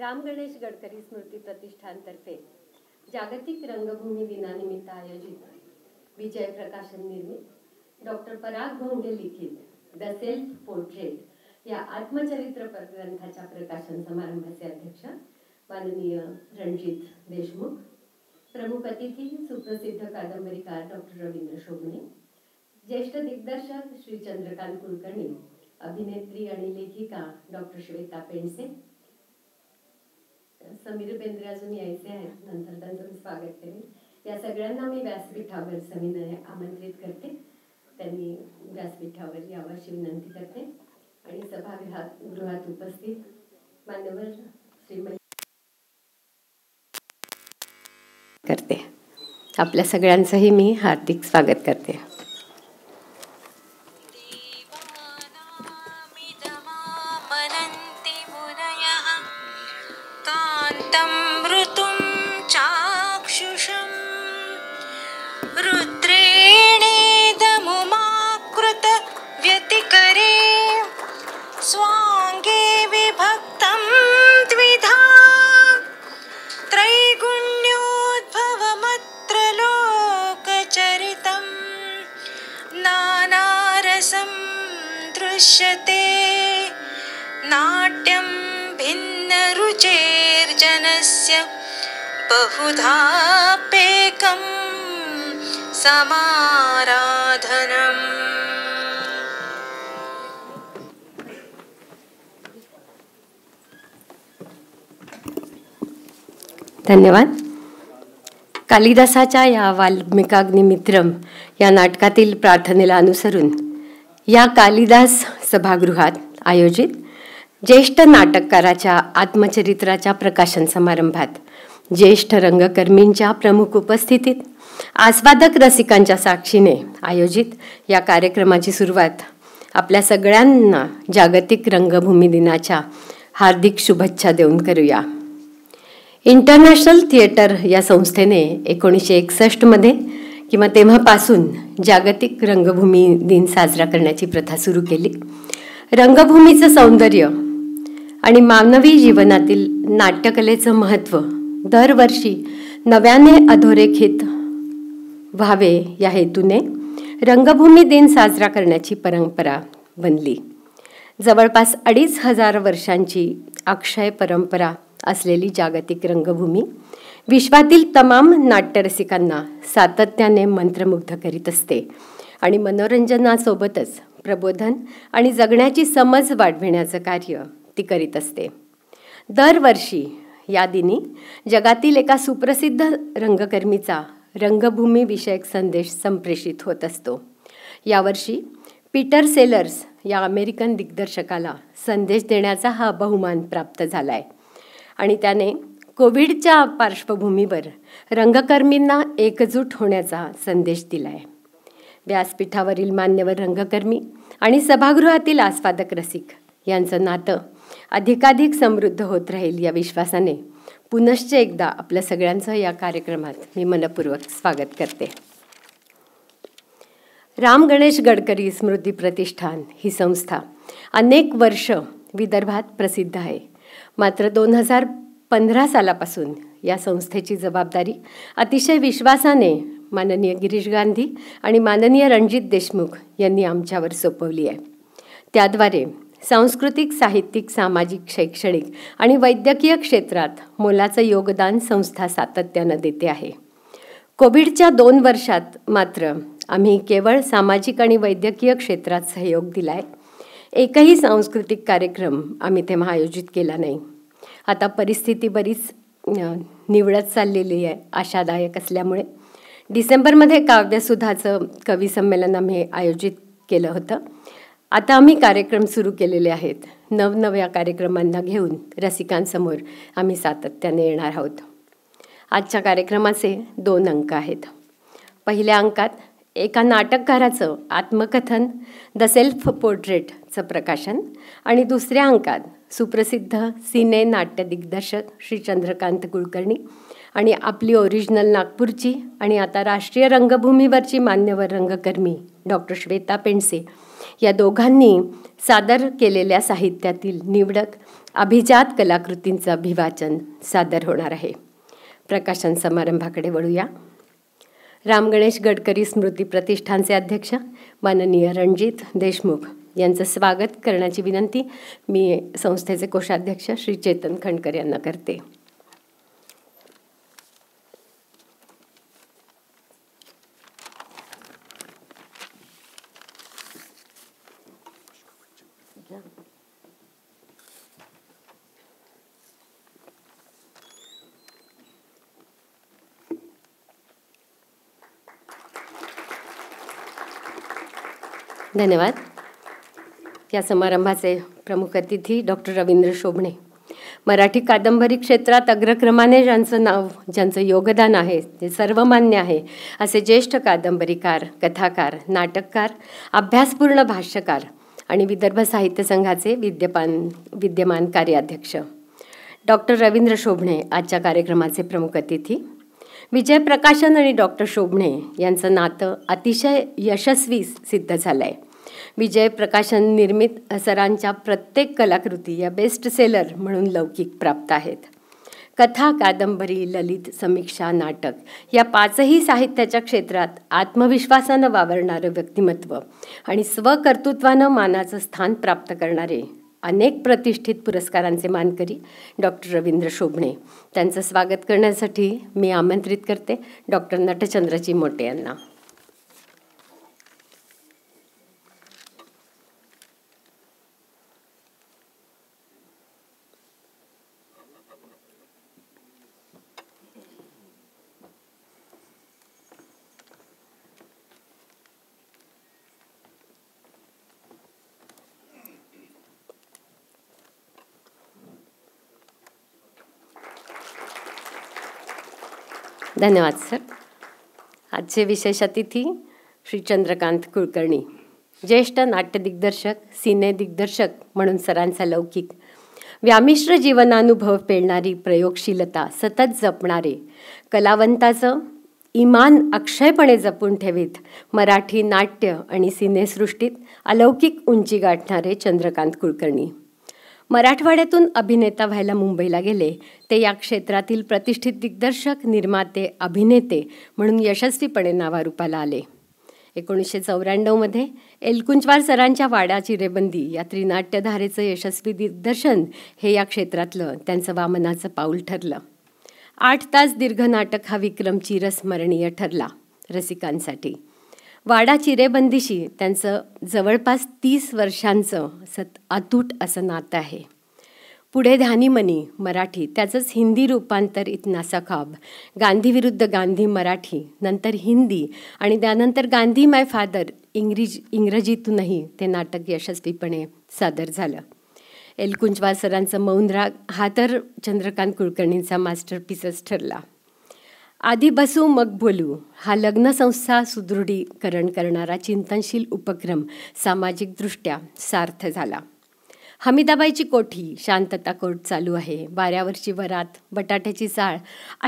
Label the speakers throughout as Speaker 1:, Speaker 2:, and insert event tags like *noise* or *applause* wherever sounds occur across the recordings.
Speaker 1: राम गणेश गडकरी स्मृती प्रतिष्ठानतर्फे जागतिक रंगभूमी दिनानिमित्त आयोजित विजय प्रकाशन निर्मित डॉक्टर पराग भोंडे लिखित द सेल्फ पोर्ट्रेट या आत्मचरित्र ग्रंथाच्या प्रकाशन समारंभाचे अध्यक्ष माननीय रणजित देशमुख प्रमुख अतिथी सुप्रसिद्ध कादंबरीकार डॉक्टर रवींद्र शोभणे ज्येष्ठ दिग्दर्शक श्री चंद्रकांत कुलकर्णी अभिनेत्री आणि लेखिका डॉक्टर श्वेता पेंडसे समीर बेंद्रे अजून यायचे आहेत नंतर त्यांचं मी स्वागत करेन या सगळ्यांना मी व्यासपीठावर समीनं आमंत्रित करते त्यांनी व्यासपीठावर यावं अशी विनंती करते आणि सभागृहात गृहात उपस्थित मान्यवर श्रीमती करते आपल्या सगळ्यांचंही मी हार्दिक स्वागत करते धन्यवाद कालिदासाच्या या वाल्मिकाग्निमित्रम या नाटकातील प्रार्थनेला अनुसरून या कालिदास सभागृहात आयोजित ज्येष्ठ नाटककाराच्या आत्मचरित्राच्या प्रकाशन समारंभात ज्येष्ठ रंगकर्मींच्या प्रमुख उपस्थितीत आस्वादक रसिकांच्या साक्षीने आयोजित या कार्यक्रमाची सुरुवात आपल्या सगळ्यांना जागतिक रंगभूमी दिनाच्या हार्दिक शुभेच्छा देऊन करूया इंटरनॅशनल थिएटर या संस्थेने एकोणीसशे एकसष्टमध्ये किंवा तेव्हापासून जागतिक रंगभूमी दिन साजरा करण्याची प्रथा सुरू केली रंगभूमीचं सौंदर्य आणि मानवी जीवनातील नाट्यकलेचं महत्त्व दरवर्षी नव्याने अधोरेखित व्हावे या हेतूने रंगभूमी दिन साजरा करण्याची परंपरा बनली जवळपास अडीच हजार वर्षांची अक्षय परंपरा असलेली जागतिक रंगभूमी विश्वातील तमाम नाट्यरसिकांना सातत्याने मंत्रमुग्ध करीत असते आणि मनोरंजनासोबतच प्रबोधन आणि जगण्याची समज वाढविण्याचं कार्य ती करीत असते दरवर्षी या दिनी जगातील एका सुप्रसिद्ध रंगकर्मीचा रंगभूमी संदेश संप्रेषित होत असतो यावर्षी पीटर सेलर्स या अमेरिकन दिग्दर्शकाला संदेश देण्याचा हा बहुमान प्राप्त झाला आहे आणि त्याने कोविडच्या पार्श्वभूमीवर रंगकर्मींना एकजूट होण्याचा संदेश दिला आहे व्यासपीठावरील मान्यवर रंगकर्मी आणि सभागृहातील आस्वादक रसिक यांचं नातं अधिकाधिक समृद्ध होत राहील या विश्वासाने पुनश्च एकदा आपल्या सगळ्यांचं या कार्यक्रमात मी मनपूर्वक स्वागत करते राम गणेश गडकरी स्मृती प्रतिष्ठान ही संस्था अनेक वर्ष विदर्भात प्रसिद्ध आहे मात्र दोन हजार पंधरा सालापासून या संस्थेची जबाबदारी अतिशय विश्वासाने माननीय गिरीश गांधी आणि माननीय रणजित देशमुख यांनी आमच्यावर सोपवली आहे त्याद्वारे सांस्कृतिक साहित्यिक सामाजिक शैक्षणिक आणि वैद्यकीय क्षेत्रात मोलाचं योगदान संस्था सातत्यानं देते आहे कोविडच्या दोन वर्षात मात्र आम्ही केवळ सामाजिक आणि वैद्यकीय क्षेत्रात सहयोग दिला आहे एकही सांस्कृतिक कार्यक्रम आम्ही तेव्हा आयोजित केला नाही आता परिस्थिती बरीच निवडत चाललेली आहे आशादायक असल्यामुळे डिसेंबरमध्ये काव्यसुधाचं संमेलन आम्ही आयोजित केलं होतं आता आम्ही कार्यक्रम सुरू केलेले आहेत नवनव्या कार्यक्रमांना घेऊन रसिकांसमोर आम्ही सातत्याने येणार आहोत आजच्या कार्यक्रमाचे दोन अंक आहेत पहिल्या अंकात एका नाटककाराचं आत्मकथन द सेल्फ पोर्ट्रेटचं प्रकाशन आणि दुसऱ्या अंकात सुप्रसिद्ध सिने नाट्य दिग्दर्शक श्री चंद्रकांत कुलकर्णी आणि आपली ओरिजिनल नागपूरची आणि आता राष्ट्रीय रंगभूमीवरची मान्यवर रंगकर्मी डॉक्टर श्वेता पेंडसे या दोघांनी सादर केलेल्या साहित्यातील निवडक अभिजात कलाकृतींचं अभिवाचन सादर होणार आहे प्रकाशन समारंभाकडे वळूया राम गणेश गडकरी स्मृती प्रतिष्ठानचे अध्यक्ष माननीय रणजित देशमुख यांचं स्वागत करण्याची विनंती मी संस्थेचे कोषाध्यक्ष श्री चेतन खंडकर यांना करते धन्यवाद या समारंभाचे प्रमुख अतिथी डॉक्टर रवींद्र शोभणे मराठी कादंबरी क्षेत्रात अग्रक्रमाने ज्यांचं नाव ज्यांचं योगदान आहे ते सर्वमान्य आहे असे ज्येष्ठ कादंबरीकार कथाकार नाटककार अभ्यासपूर्ण भाष्यकार आणि विदर्भ साहित्य संघाचे विद्यमान विद्यमान कार्याध्यक्ष डॉक्टर रवींद्र शोभणे आजच्या कार्यक्रमाचे प्रमुख अतिथी विजय प्रकाशन आणि डॉक्टर शोभणे यांचं नातं अतिशय यशस्वी सिद्ध झालं आहे विजय प्रकाशन निर्मित सरांच्या प्रत्येक कलाकृती या बेस्ट सेलर म्हणून लौकिक प्राप्त आहेत कथा कादंबरी ललित समीक्षा नाटक या पाचही साहित्याच्या क्षेत्रात आत्मविश्वासानं वावरणारं व्यक्तिमत्व आणि स्वकर्तृत्वानं मानाचं स्थान प्राप्त करणारे अनेक प्रतिष्ठित पुरस्कारांचे मानकरी डॉक्टर रवींद्र शोभणे त्यांचं स्वागत करण्यासाठी मी आमंत्रित करते डॉक्टर नटचंद्रजी मोटे यांना धन्यवाद सर आजचे विशेष अतिथी श्री चंद्रकांत कुलकर्णी ज्येष्ठ नाट्य दिग्दर्शक सिने दिग्दर्शक म्हणून सरांचा लौकिक व्यामिश्र जीवनानुभव पेळणारी प्रयोगशीलता सतत जपणारे कलावंताचं इमान अक्षयपणे जपून ठेवीत मराठी नाट्य आणि सिनेसृष्टीत अलौकिक उंची गाठणारे चंद्रकांत कुलकर्णी मराठवाड्यातून अभिनेता व्हायला मुंबईला गेले ते या क्षेत्रातील प्रतिष्ठित दिग्दर्शक निर्माते अभिनेते म्हणून यशस्वीपणे नावारूपाला आले एकोणीसशे चौऱ्याण्णवमध्ये एलकुंचवार सरांच्या वाडा चिरेबंदी या त्रिनाट्यधारेचं यशस्वी दिग्दर्शन हे या क्षेत्रातलं त्यांचं वामनाचं पाऊल ठरलं आठ तास दीर्घ नाटक हा विक्रम चिरस्मरणीय ठरला रसिकांसाठी वाडा चिरेबंदीशी त्यांचं जवळपास तीस वर्षांचं सत अतूट असं नातं आहे पुढे ध्यानीमनी मराठी त्याचंच हिंदी रूपांतर इतना सखाब गांधीविरुद्ध गांधी मराठी नंतर हिंदी आणि त्यानंतर गांधी माय फादर इंग्रिज इंग्रजीतूनही ते नाटक यशस्वीपणे सादर झालं एलकुंजवा सरांचं मौन हा तर चंद्रकांत कुलकर्णींचा मास्टरपीसच ठरला आधी बसू मग बोलू हा लग्नसंस्था सुदृढीकरण करणारा चिंतनशील उपक्रम सामाजिकदृष्ट्या सार्थ झाला हमीदाबाईची कोठी शांतता कोर्ट चालू आहे वाऱ्यावरची वरात बटाट्याची चाळ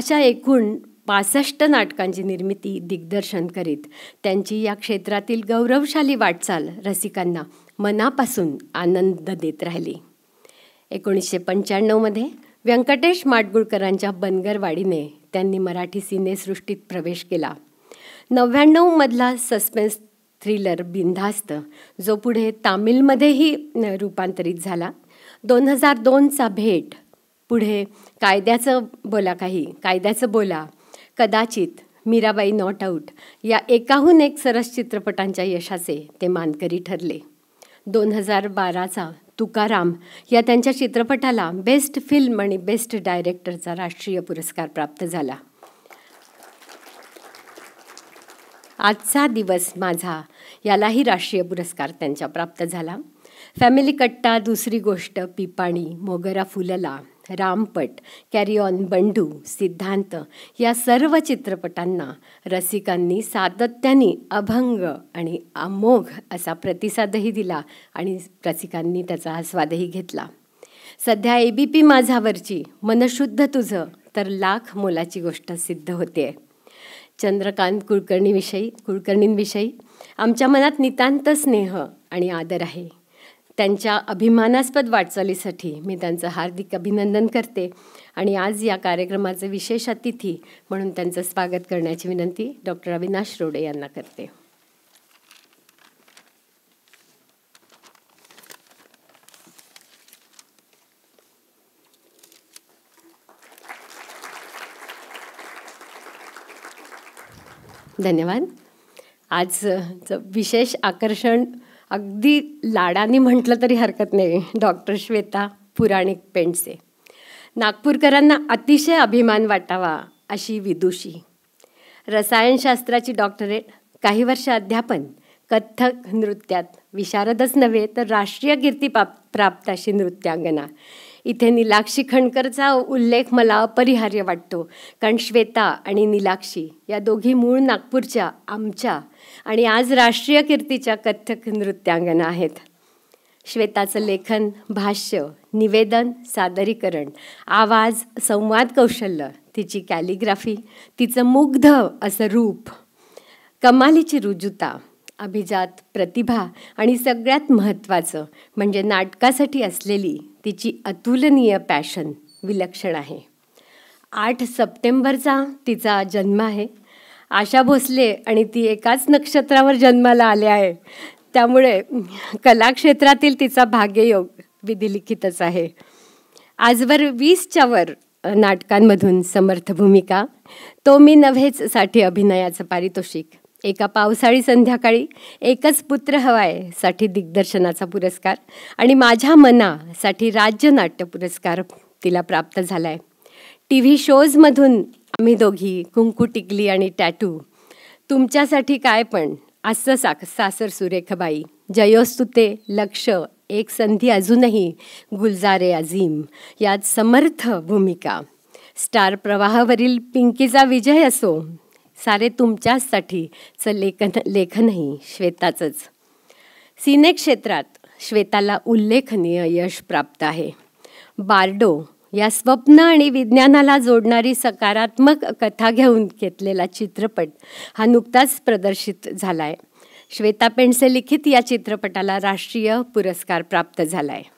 Speaker 1: अशा एकूण पासष्ट नाटकांची निर्मिती दिग्दर्शन करीत त्यांची या क्षेत्रातील गौरवशाली वाटचाल रसिकांना मनापासून आनंद देत राहिली एकोणीसशे पंच्याण्णवमध्ये व्यंकटेश माडगुळकरांच्या बनगरवाडीने त्यांनी मराठी सिनेसृष्टीत प्रवेश केला नव्याण्णवमधला सस्पेन्स थ्रिलर बिंधास्त जो पुढे तामिलमध्येही रूपांतरित झाला दोन हजार दोनचा भेट पुढे कायद्याचं बोला काही कायद्याचं बोला कदाचित मीराबाई नॉट आऊट या एकाहून एक सरस चित्रपटांच्या यशाचे ते मानकरी ठरले दोन हजार बाराचा तुकाराम या त्यांच्या चित्रपटाला बेस्ट फिल्म आणि बेस्ट डायरेक्टरचा राष्ट्रीय पुरस्कार प्राप्त झाला आजचा दिवस माझा यालाही राष्ट्रीय पुरस्कार त्यांचा प्राप्त झाला फॅमिली कट्टा दुसरी गोष्ट पिपाणी मोगरा फुलला रामपट कॅरी ऑन बंडू सिद्धांत या सर्व चित्रपटांना रसिकांनी सातत्याने अभंग आणि अमोघ असा प्रतिसादही दिला आणि रसिकांनी त्याचा आस्वादही घेतला सध्या ए बी पी माझावरची मनशुद्ध तुझं तर लाख मोलाची गोष्ट सिद्ध होते चंद्रकांत कुलकर्णीविषयी कुलकर्णींविषयी आमच्या मनात नितांत स्नेह आणि आदर आहे त्यांच्या अभिमानास्पद वाटचालीसाठी मी त्यांचं हार्दिक अभिनंदन करते आणि आज या कार्यक्रमाचे विशेष अतिथी म्हणून त्यांचं स्वागत करण्याची विनंती डॉक्टर अविनाश रोडे यांना करते धन्यवाद आज विशेष आकर्षण अगदी लाडानी म्हटलं तरी हरकत नाही डॉक्टर श्वेता पुराणिक पेंडसे नागपूरकरांना अतिशय अभिमान वाटावा अशी विदुषी रसायनशास्त्राची डॉक्टरेट काही वर्ष अध्यापन कथ्थक नृत्यात विशारदच नव्हे तर राष्ट्रीय कीर्ती प्राप्त अशी नृत्यांगना इथे निलाक्षी खणकरचा उल्लेख मला अपरिहार्य वाटतो कारण श्वेता आणि निलाक्षी या दोघी मूळ नागपूरच्या आमच्या आणि आज राष्ट्रीय कीर्तीच्या कथ्थक नृत्यांगना आहेत श्वेताचं लेखन भाष्य निवेदन सादरीकरण आवाज संवाद कौशल्य तिची कॅलिग्राफी तिचं मुग्ध असं रूप कमालीची रुजुता अभिजात प्रतिभा आणि सगळ्यात महत्त्वाचं म्हणजे नाटकासाठी असलेली तिची अतुलनीय पॅशन विलक्षण आहे आठ सप्टेंबरचा तिचा जन्म आहे आशा भोसले आणि ती एकाच नक्षत्रावर जन्माला आले आहे त्यामुळे कलाक्षेत्रातील तिचा भाग्ययोग विधिलिखितच आहे आजवर वीसच्या वर नाटकांमधून समर्थ भूमिका तो मी नव्हेच साठी अभिनयाचं पारितोषिक एका पावसाळी संध्याकाळी एकच पुत्र हवाय साठी दिग्दर्शनाचा पुरस्कार आणि माझ्या मनासाठी राज्य नाट्य पुरस्कार तिला प्राप्त झाला आहे टी व्ही शोजमधून आम्ही दोघी कुंकू टिकली आणि टॅटू तुमच्यासाठी काय पण असं साख सासर सुरेखबाई जयोस्तुते लक्ष एक संधी अजूनही गुलजारे अझीम यात समर्थ भूमिका स्टार प्रवाहावरील पिंकीचा विजय असो सारे तुमच्याचसाठी च लेखन लेखनही श्वेताचंच सिने क्षेत्रात श्वेताला उल्लेखनीय यश प्राप्त आहे बार्डो या स्वप्न आणि विज्ञानाला जोडणारी सकारात्मक कथा घेऊन घेतलेला चित्रपट हा नुकताच प्रदर्शित झाला आहे श्वेता पेंडसे लिखित या चित्रपटाला राष्ट्रीय पुरस्कार प्राप्त झाला आहे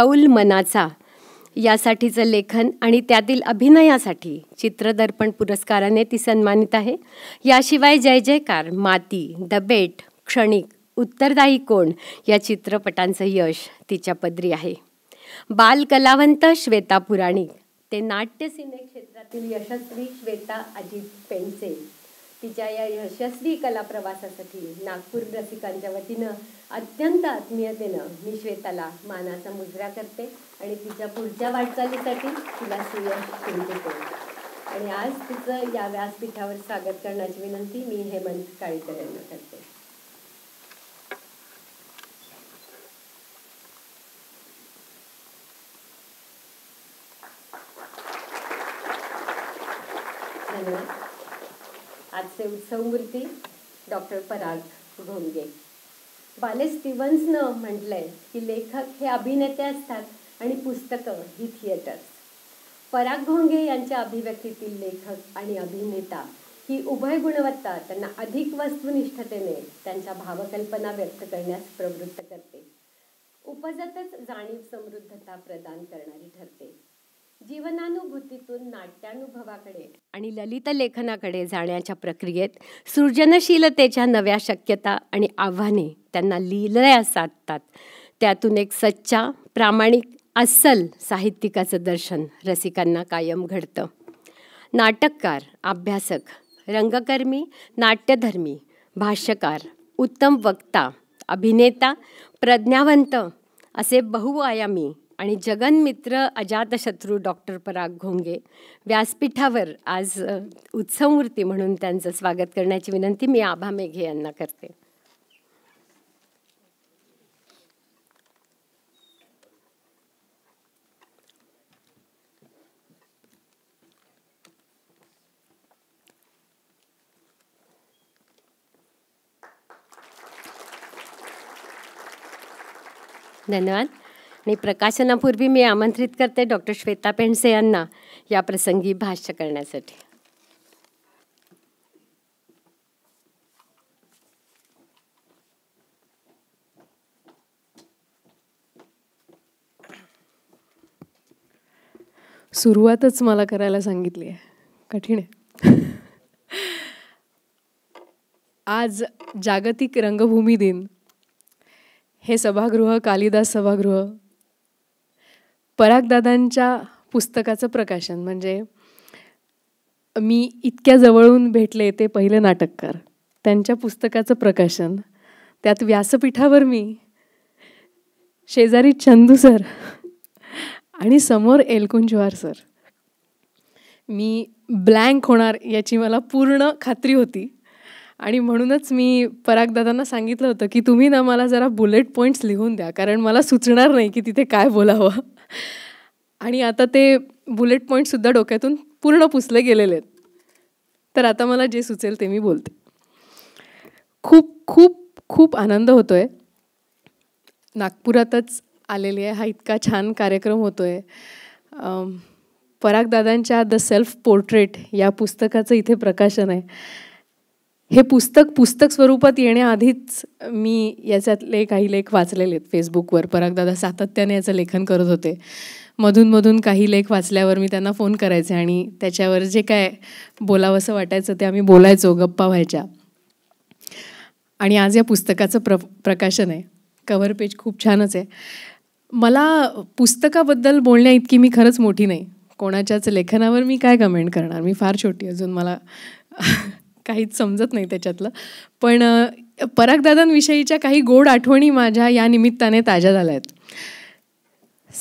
Speaker 1: कौल मनाचा यासाठीचं लेखन आणि त्यातील अभिनयासाठी चित्रदर्पण पुरस्काराने ती सन्मानित आहे याशिवाय जय जयकार माती द बेट क्षणिक उत्तरदायी कोण या चित्रपटांचं यश तिच्या पदरी आहे बाल कलावंत श्वेता पुराणिक ते नाट्य सिने क्षेत्रातील यशस्वी श्वेता अजित पेंडसे तिच्या या यशस्वी कला प्रवासासाठी नागपूर रसिकांच्या वतीनं अत्यंत आत्मीयतेनं मी श्वेताला मानाचा मुजरा करते आणि तिच्या पुढच्या वाटचालीसाठी तिला शुभेच्छा आणि आज तिचं या व्यासपीठावर स्वागत करण्याची विनंती मी हेमंत काळीकर यांना करते आजचे उत्सव मूर्ती डॉक्टर पराग घोंगे बाले स्टीवन्सनं म्हटलंय की लेखक हे अभिनेते असतात आणि पुस्तकं ही थिएटर्स पराग भोंगे यांच्या अभिव्यक्तीतील लेखक आणि अभिनेता ही उभय गुणवत्ता त्यांना अधिक वस्तुनिष्ठतेने त्यांच्या भावकल्पना व्यक्त करण्यास प्रवृत्त करते उपजतच जाणीव समृद्धता प्रदान करणारी ठरते जीवनानुभूतीतून नाट्यानुभवाकडे आणि ललित लेखनाकडे जाण्याच्या प्रक्रियेत सृजनशीलतेच्या नव्या शक्यता आणि आव्हाने त्यांना लिहिलया साधतात त्यातून एक सच्चा प्रामाणिक अस्सल साहित्यिकाचं दर्शन रसिकांना कायम घडतं नाटककार अभ्यासक रंगकर्मी नाट्यधर्मी भाष्यकार उत्तम वक्ता अभिनेता प्रज्ञावंत असे बहुआयामी आणि जगनमित्र अजातशत्रू डॉक्टर पराग घोंगे व्यासपीठावर आज उत्सवमूर्ती म्हणून त्यांचं स्वागत करण्याची विनंती मी आभा मेघे यांना करते धन्यवाद आणि प्रकाशनापूर्वी मी आमंत्रित करते डॉक्टर श्वेता पेंडसे यांना या प्रसंगी भाष्य करण्यासाठी
Speaker 2: सुरुवातच मला करायला सांगितली आहे कठीण आहे *laughs* आज जागतिक रंगभूमी दिन हे सभागृह कालिदास सभागृह परागदादांच्या पुस्तकाचं प्रकाशन म्हणजे मी इतक्या जवळून भेटले ते पहिले नाटककार त्यांच्या पुस्तकाचं प्रकाशन त्यात व्यासपीठावर मी शेजारी चंदू सर आणि समोर एलकुंजवार सर मी ब्लँक होणार याची मला पूर्ण खात्री होती आणि म्हणूनच मी परागदादांना सांगितलं होतं की तुम्ही ना मला जरा बुलेट पॉईंट्स लिहून द्या कारण मला सुचणार नाही की तिथे काय बोलावं आणि आता ते बुलेट पॉईंटसुद्धा डोक्यातून पूर्ण पुसले गेलेले आहेत तर आता मला जे सुचेल ते मी बोलते खूप खूप खूप आनंद होतो आहे नागपुरातच आलेली आहे हा इतका छान कार्यक्रम होतो आहे परागदादांच्या द सेल्फ पोर्ट्रेट या पुस्तकाचं इथे प्रकाशन आहे हे पुस्तक पुस्तक स्वरूपात येण्याआधीच मी याच्यातले काही लेख वाचलेले आहेत फेसबुकवर परागदादा सातत्याने याचं लेखन करत होते मधूनमधून काही लेख वाचल्यावर मी त्यांना फोन करायचे आणि त्याच्यावर जे काय बोलावंसं वाटायचं ते आम्ही बोलायचो गप्पा व्हायच्या आणि आज या पुस्तकाचं प्र प्रकाशन आहे कवर पेज खूप छानच आहे मला पुस्तकाबद्दल बोलण्या इतकी मी खरंच मोठी नाही कोणाच्याच लेखनावर मी काय कमेंट करणार मी फार छोटी अजून मला काहीच समजत नाही त्याच्यातलं पण परागदादांविषयीच्या काही गोड आठवणी माझ्या या निमित्ताने ताज्या झाल्या आहेत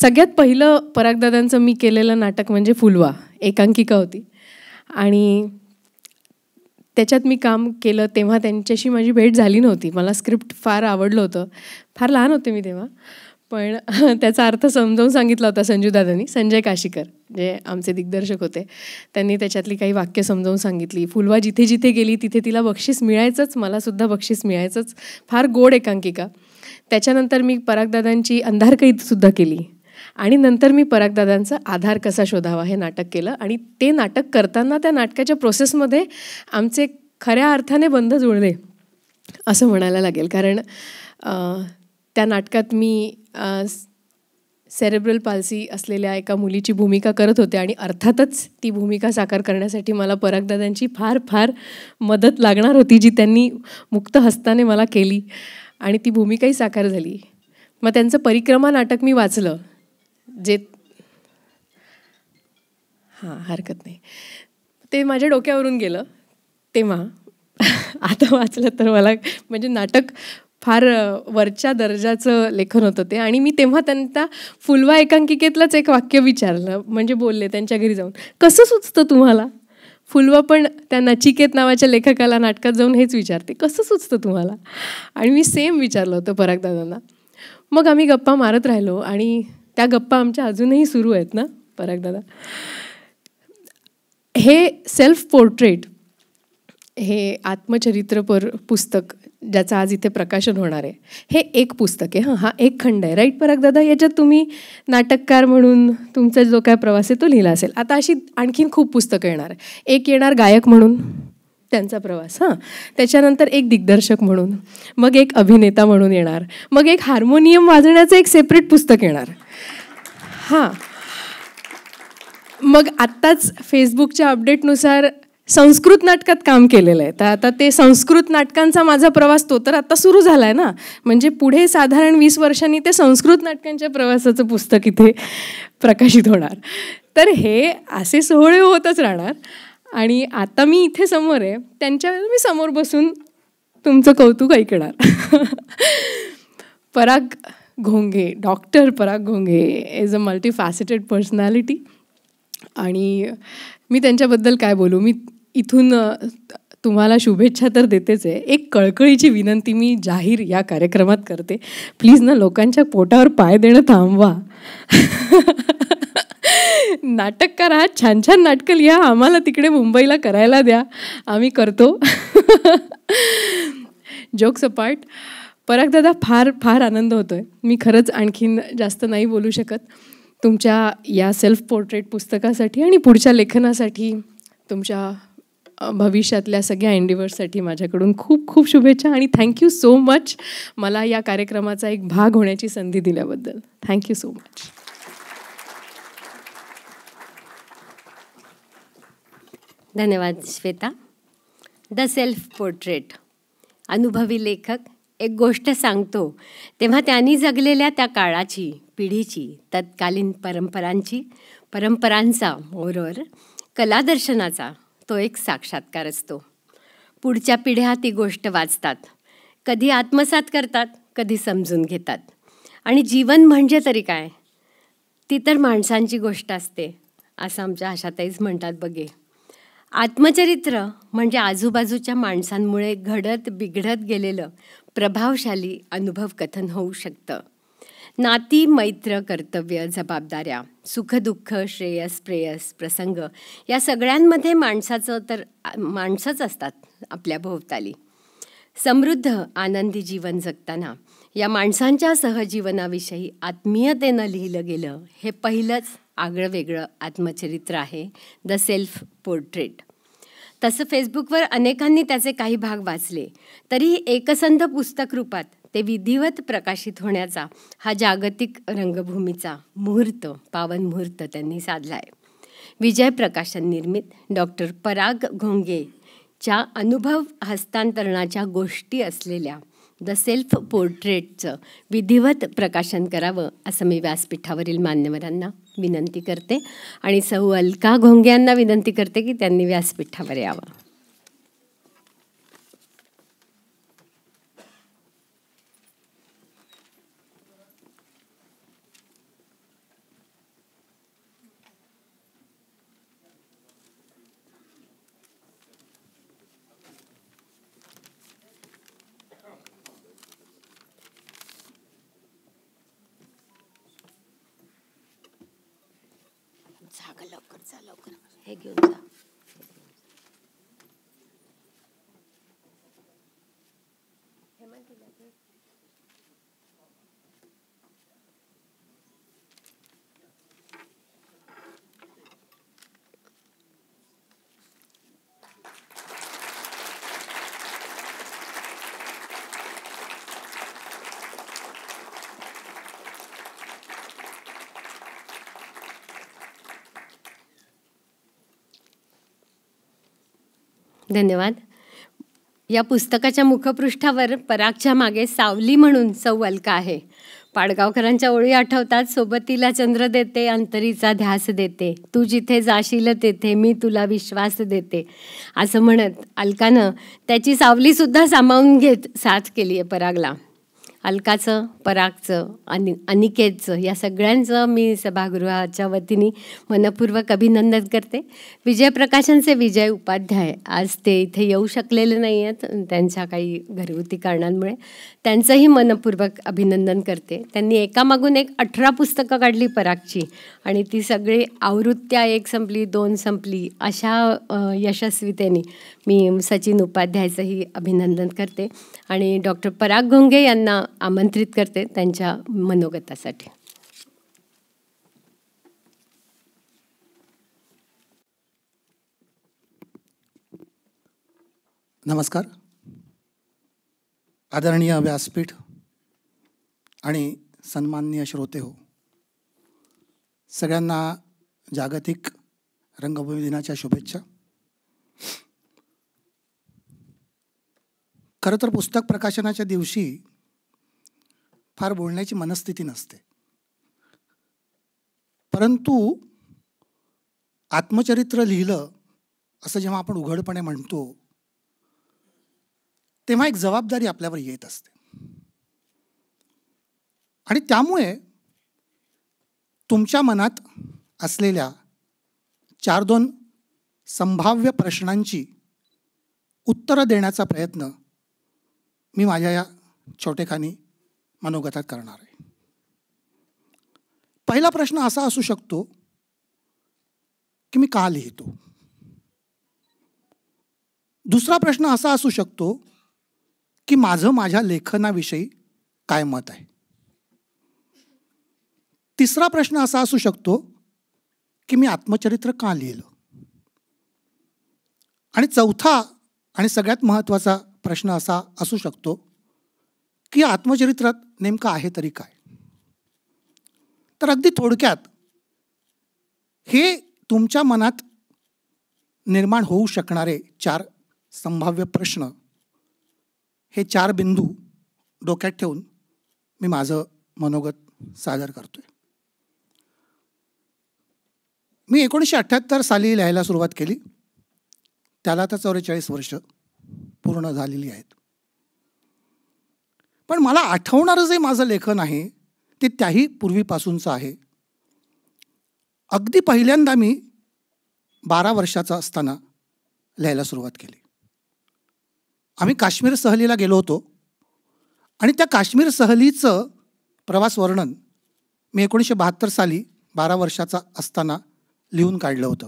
Speaker 2: सगळ्यात पहिलं परागदादांचं मी केलेलं नाटक म्हणजे फुलवा एकांकिका होती आणि त्याच्यात मी काम केलं तेव्हा त्यांच्याशी माझी भेट झाली नव्हती मला स्क्रिप्ट फार आवडलं होतं फार लहान होते मी तेव्हा पण *laughs* त्याचा अर्थ समजावून सांगितला होता संजूदादांनी संजय काशीकर जे आमचे दिग्दर्शक होते त्यांनी त्याच्यातली काही वाक्य समजावून सांगितली फुलवा जिथे जिथे गेली तिथे तिला बक्षीस मिळायचंच मलासुद्धा बक्षीस मिळायचंच फार गोड एकांकिका त्याच्यानंतर मी परागदादांची सुद्धा केली आणि नंतर मी परागदादांचा आधार कसा शोधावा हे नाटक केलं आणि ते नाटक करताना त्या नाटकाच्या प्रोसेसमध्ये आमचे खऱ्या अर्थाने बंध जुळले असं म्हणायला लागेल कारण त्या नाटकात मी सेरेब्रल पाल्सी असलेल्या एका मुलीची भूमिका करत होते आणि अर्थातच ती भूमिका साकार करण्यासाठी मला परागदादांची फार फार मदत लागणार होती जी त्यांनी मुक्त हस्ताने मला केली आणि ती भूमिकाही साकार झाली मग त्यांचं परिक्रमा नाटक मी वाचलं जे हां हरकत नाही ते माझ्या डोक्यावरून गेलं तेव्हा *laughs* आता वाचलं तर मला म्हणजे नाटक फार वरच्या दर्जाचं लेखन होतं ते आणि मी तेव्हा त्यांना फुलवा एकांकिकेतलंच एक वाक्य विचारलं म्हणजे बोलले त्यांच्या घरी जाऊन कसं सुचतं तुम्हाला फुलवा पण त्या नचिकेत नावाच्या लेखकाला नाटकात जाऊन हेच विचारते कसं सुचतं तुम्हाला आणि मी सेम विचारलं होतं परागदादांना मग आम्ही गप्पा मारत राहिलो आणि त्या गप्पा आमच्या अजूनही सुरू आहेत ना परागदादा हे सेल्फ पोर्ट्रेट हे आत्मचरित्रपर पुस्तक ज्याचं आज इथे प्रकाशन होणार आहे हे एक पुस्तक आहे हां हा एक खंड आहे राईट परक दादा याच्यात तुम्ही नाटककार म्हणून तुमचा जो काय प्रवास आहे तो लिहिला असेल आता अशी आणखीन खूप पुस्तकं येणार एक येणार गायक म्हणून त्यांचा प्रवास हां त्याच्यानंतर एक दिग्दर्शक म्हणून मग एक अभिनेता म्हणून येणार मग एक हार्मोनियम वाजवण्याचं एक सेपरेट पुस्तक येणार हां मग आत्ताच फेसबुकच्या अपडेटनुसार संस्कृत नाटकात काम केलेलं आहे तर आता ते संस्कृत नाटकांचा माझा प्रवास तो तर आता सुरू झाला आहे ना म्हणजे पुढे साधारण वीस वर्षांनी ते संस्कृत नाटकांच्या प्रवासाचं पुस्तक इथे प्रकाशित होणार तर हे असे सोहळे होतच राहणार आणि आता मी इथे समोर आहे त्यांच्या मी समोर बसून तुमचं कौतुक ऐकणार पराग घोंगे doctor Parag घोंगे is a multi फॅसिटेड personality आणि मी त्यांच्याबद्दल काय बोलू मी इथून तुम्हाला शुभेच्छा तर देतेच आहे एक कळकळीची विनंती मी जाहीर या कार्यक्रमात करते प्लीज ना लोकांच्या पोटावर पाय देणं थांबवा नाटककार करा छान छान नाटकं लिहा आम्हाला तिकडे मुंबईला करायला द्या आम्ही करतो जोक्स अपार्ट पराग दादा फार फार आनंद होतो आहे मी खरंच आणखीन जास्त नाही बोलू शकत तुमच्या या सेल्फ पोर्ट्रेट पुस्तकासाठी आणि पुढच्या लेखनासाठी तुमच्या भविष्यातल्या सगळ्या एंडिवर्ससाठी माझ्याकडून खूप खूप शुभेच्छा आणि थँक्यू सो मच मला या कार्यक्रमाचा एक भाग होण्याची संधी दिल्याबद्दल
Speaker 1: थँक्यू सो मच धन्यवाद श्वेता द सेल्फ पोर्ट्रेट अनुभवी लेखक एक गोष्ट सांगतो तेव्हा त्यांनी जगलेल्या त्या काळाची पिढीची तत्कालीन परंपरांची परंपरांचा मोरवर कलादर्शनाचा तो एक साक्षात्कार असतो पुढच्या पिढ्या ती गोष्ट वाचतात कधी आत्मसात करतात कधी समजून घेतात आणि जीवन म्हणजे तरी काय ती तर माणसांची गोष्ट असते असं आमच्या आशाताईच म्हणतात बघे आत्मचरित्र म्हणजे आजूबाजूच्या माणसांमुळे घडत बिघडत गेलेलं प्रभावशाली अनुभव कथन होऊ शकतं नाती मैत्र कर्तव्य जबाबदाऱ्या सुखदुःख श्रेयस प्रेयस प्रसंग या सगळ्यांमध्ये माणसाचं तर माणसंच असतात आपल्या भोवताली समृद्ध आनंदी जीवन जगताना या माणसांच्या सहजीवनाविषयी आत्मीयतेनं लिहिलं गेलं हे पहिलंच आगळं वेगळं आत्मचरित्र आहे द सेल्फ पोर्ट्रेट तसं फेसबुकवर अनेकांनी त्याचे काही भाग वाचले तरी एकसंध पुस्तक रूपात ते विधिवत प्रकाशित होण्याचा हा जागतिक रंगभूमीचा मुहूर्त पावन मुहूर्त त्यांनी साधला आहे विजय प्रकाशन निर्मित डॉक्टर पराग घोंगेच्या अनुभव हस्तांतरणाच्या गोष्टी असलेल्या द सेल्फ पोर्ट्रेटचं विधिवत प्रकाशन करावं असं मी व्यासपीठावरील मान्यवरांना विनंती करते आणि सौ अलका घोंगे यांना विनंती करते की त्यांनी व्यासपीठावर यावं हे घेऊन धन्यवाद या पुस्तकाच्या मुखपृष्ठावर परागच्या मागे सावली म्हणून सौ आहे पाडगावकरांच्या ओळी आठवतात सोबतीला चंद्र देते अंतरीचा ध्यास देते तू जिथे जाशील तेथे मी तुला विश्वास देते असं म्हणत अलकानं त्याची सावलीसुद्धा सामावून घेत साथ केली आहे परागला अलकाचं परागचं अनि अनिकेतचं या सगळ्यांचं मी सभागृहाच्या वतीने मनपूर्वक अभिनंदन करते विजय प्रकाशनचे विजय उपाध्याय आज ते इथे येऊ शकलेले नाही आहेत त्यांच्या काही घरगुती कारणांमुळे त्यांचंही मनपूर्वक अभिनंदन करते त्यांनी एकामागून एक अठरा पुस्तकं काढली परागची आणि ती सगळी आवृत्त्या एक संपली दोन संपली अशा यशस्वीतेने मी सचिन उपाध्यायचंही अभिनंदन करते आणि डॉक्टर पराग घोंगे यांना आमंत्रित करते त्यांच्या मनोगतासाठी
Speaker 3: नमस्कार आदरणीय व्यासपीठ आणि सन्माननीय श्रोते हो सगळ्यांना जागतिक रंगभूमी दिनाच्या शुभेच्छा खरं तर पुस्तक प्रकाशनाच्या दिवशी फार बोलण्याची मनस्थिती नसते परंतु आत्मचरित्र लिहिलं असं जेव्हा आपण उघडपणे म्हणतो तेव्हा एक जबाबदारी आपल्यावर येत असते आणि त्यामुळे तुमच्या मनात असलेल्या चार दोन संभाव्य प्रश्नांची उत्तरं देण्याचा प्रयत्न मी माझ्या या छोटेखानी मनोगतात करणार आहे पहिला प्रश्न असा असू शकतो की मी का लिहितो दुसरा प्रश्न असा असू शकतो की माझं माझ्या लेखनाविषयी काय मत आहे तिसरा प्रश्न असा असू शकतो की मी आत्मचरित्र का लिहिलं आणि चौथा आणि सगळ्यात महत्त्वाचा प्रश्न असा असू शकतो की आत्मचरित्रात नेमकं आहे तरी काय तर अगदी थोडक्यात हे तुमच्या मनात निर्माण होऊ शकणारे चार संभाव्य प्रश्न हे चार बिंदू डोक्यात ठेवून मी माझं मनोगत सादर करतोय मी एकोणीसशे अठ्ठ्याहत्तर साली लिहायला सुरुवात केली त्याला तर चौवेचाळीस वर्ष पूर्ण झालेली आहेत पण मला आठवणारं जे माझं लेखन आहे ते त्याही पूर्वीपासूनचं आहे अगदी पहिल्यांदा मी बारा वर्षाचा असताना लिहायला सुरुवात केली आम्ही काश्मीर सहलीला गेलो होतो आणि त्या काश्मीर सहलीचं प्रवास वर्णन मी एकोणीसशे बहात्तर साली बारा वर्षाचा असताना लिहून काढलं होतं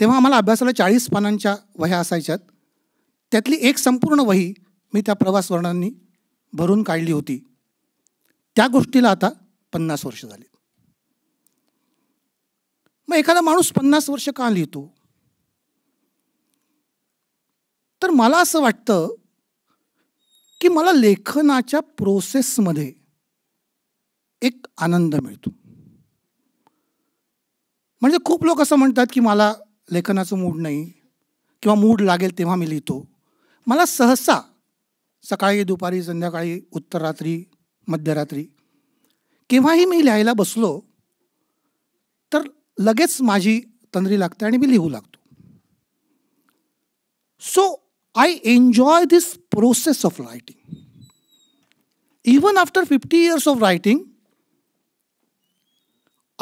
Speaker 3: तेव्हा आम्हाला अभ्यासाला चाळीस पानांच्या वह्या असायच्यात त्यातली एक संपूर्ण वही मी त्या प्रवास वर्णांनी भरून काढली होती त्या गोष्टीला आता पन्नास वर्ष झाली मग एखादा माणूस पन्नास वर्ष का लिहितो तर मला असं वाटतं की मला लेखनाच्या प्रोसेसमध्ये एक आनंद मिळतो म्हणजे खूप लोक असं म्हणतात की मला लेखनाचं मूड नाही किंवा मूड लागेल तेव्हा मी लिहितो मला सहसा सकाळी दुपारी संध्याकाळी उत्तररात्री मध्यरात्री केव्हाही मी लिहायला बसलो तर लगेच माझी तंद्री लागते आणि मी लिहू लागतो so I enjoy this process of writing even after fifty years of writing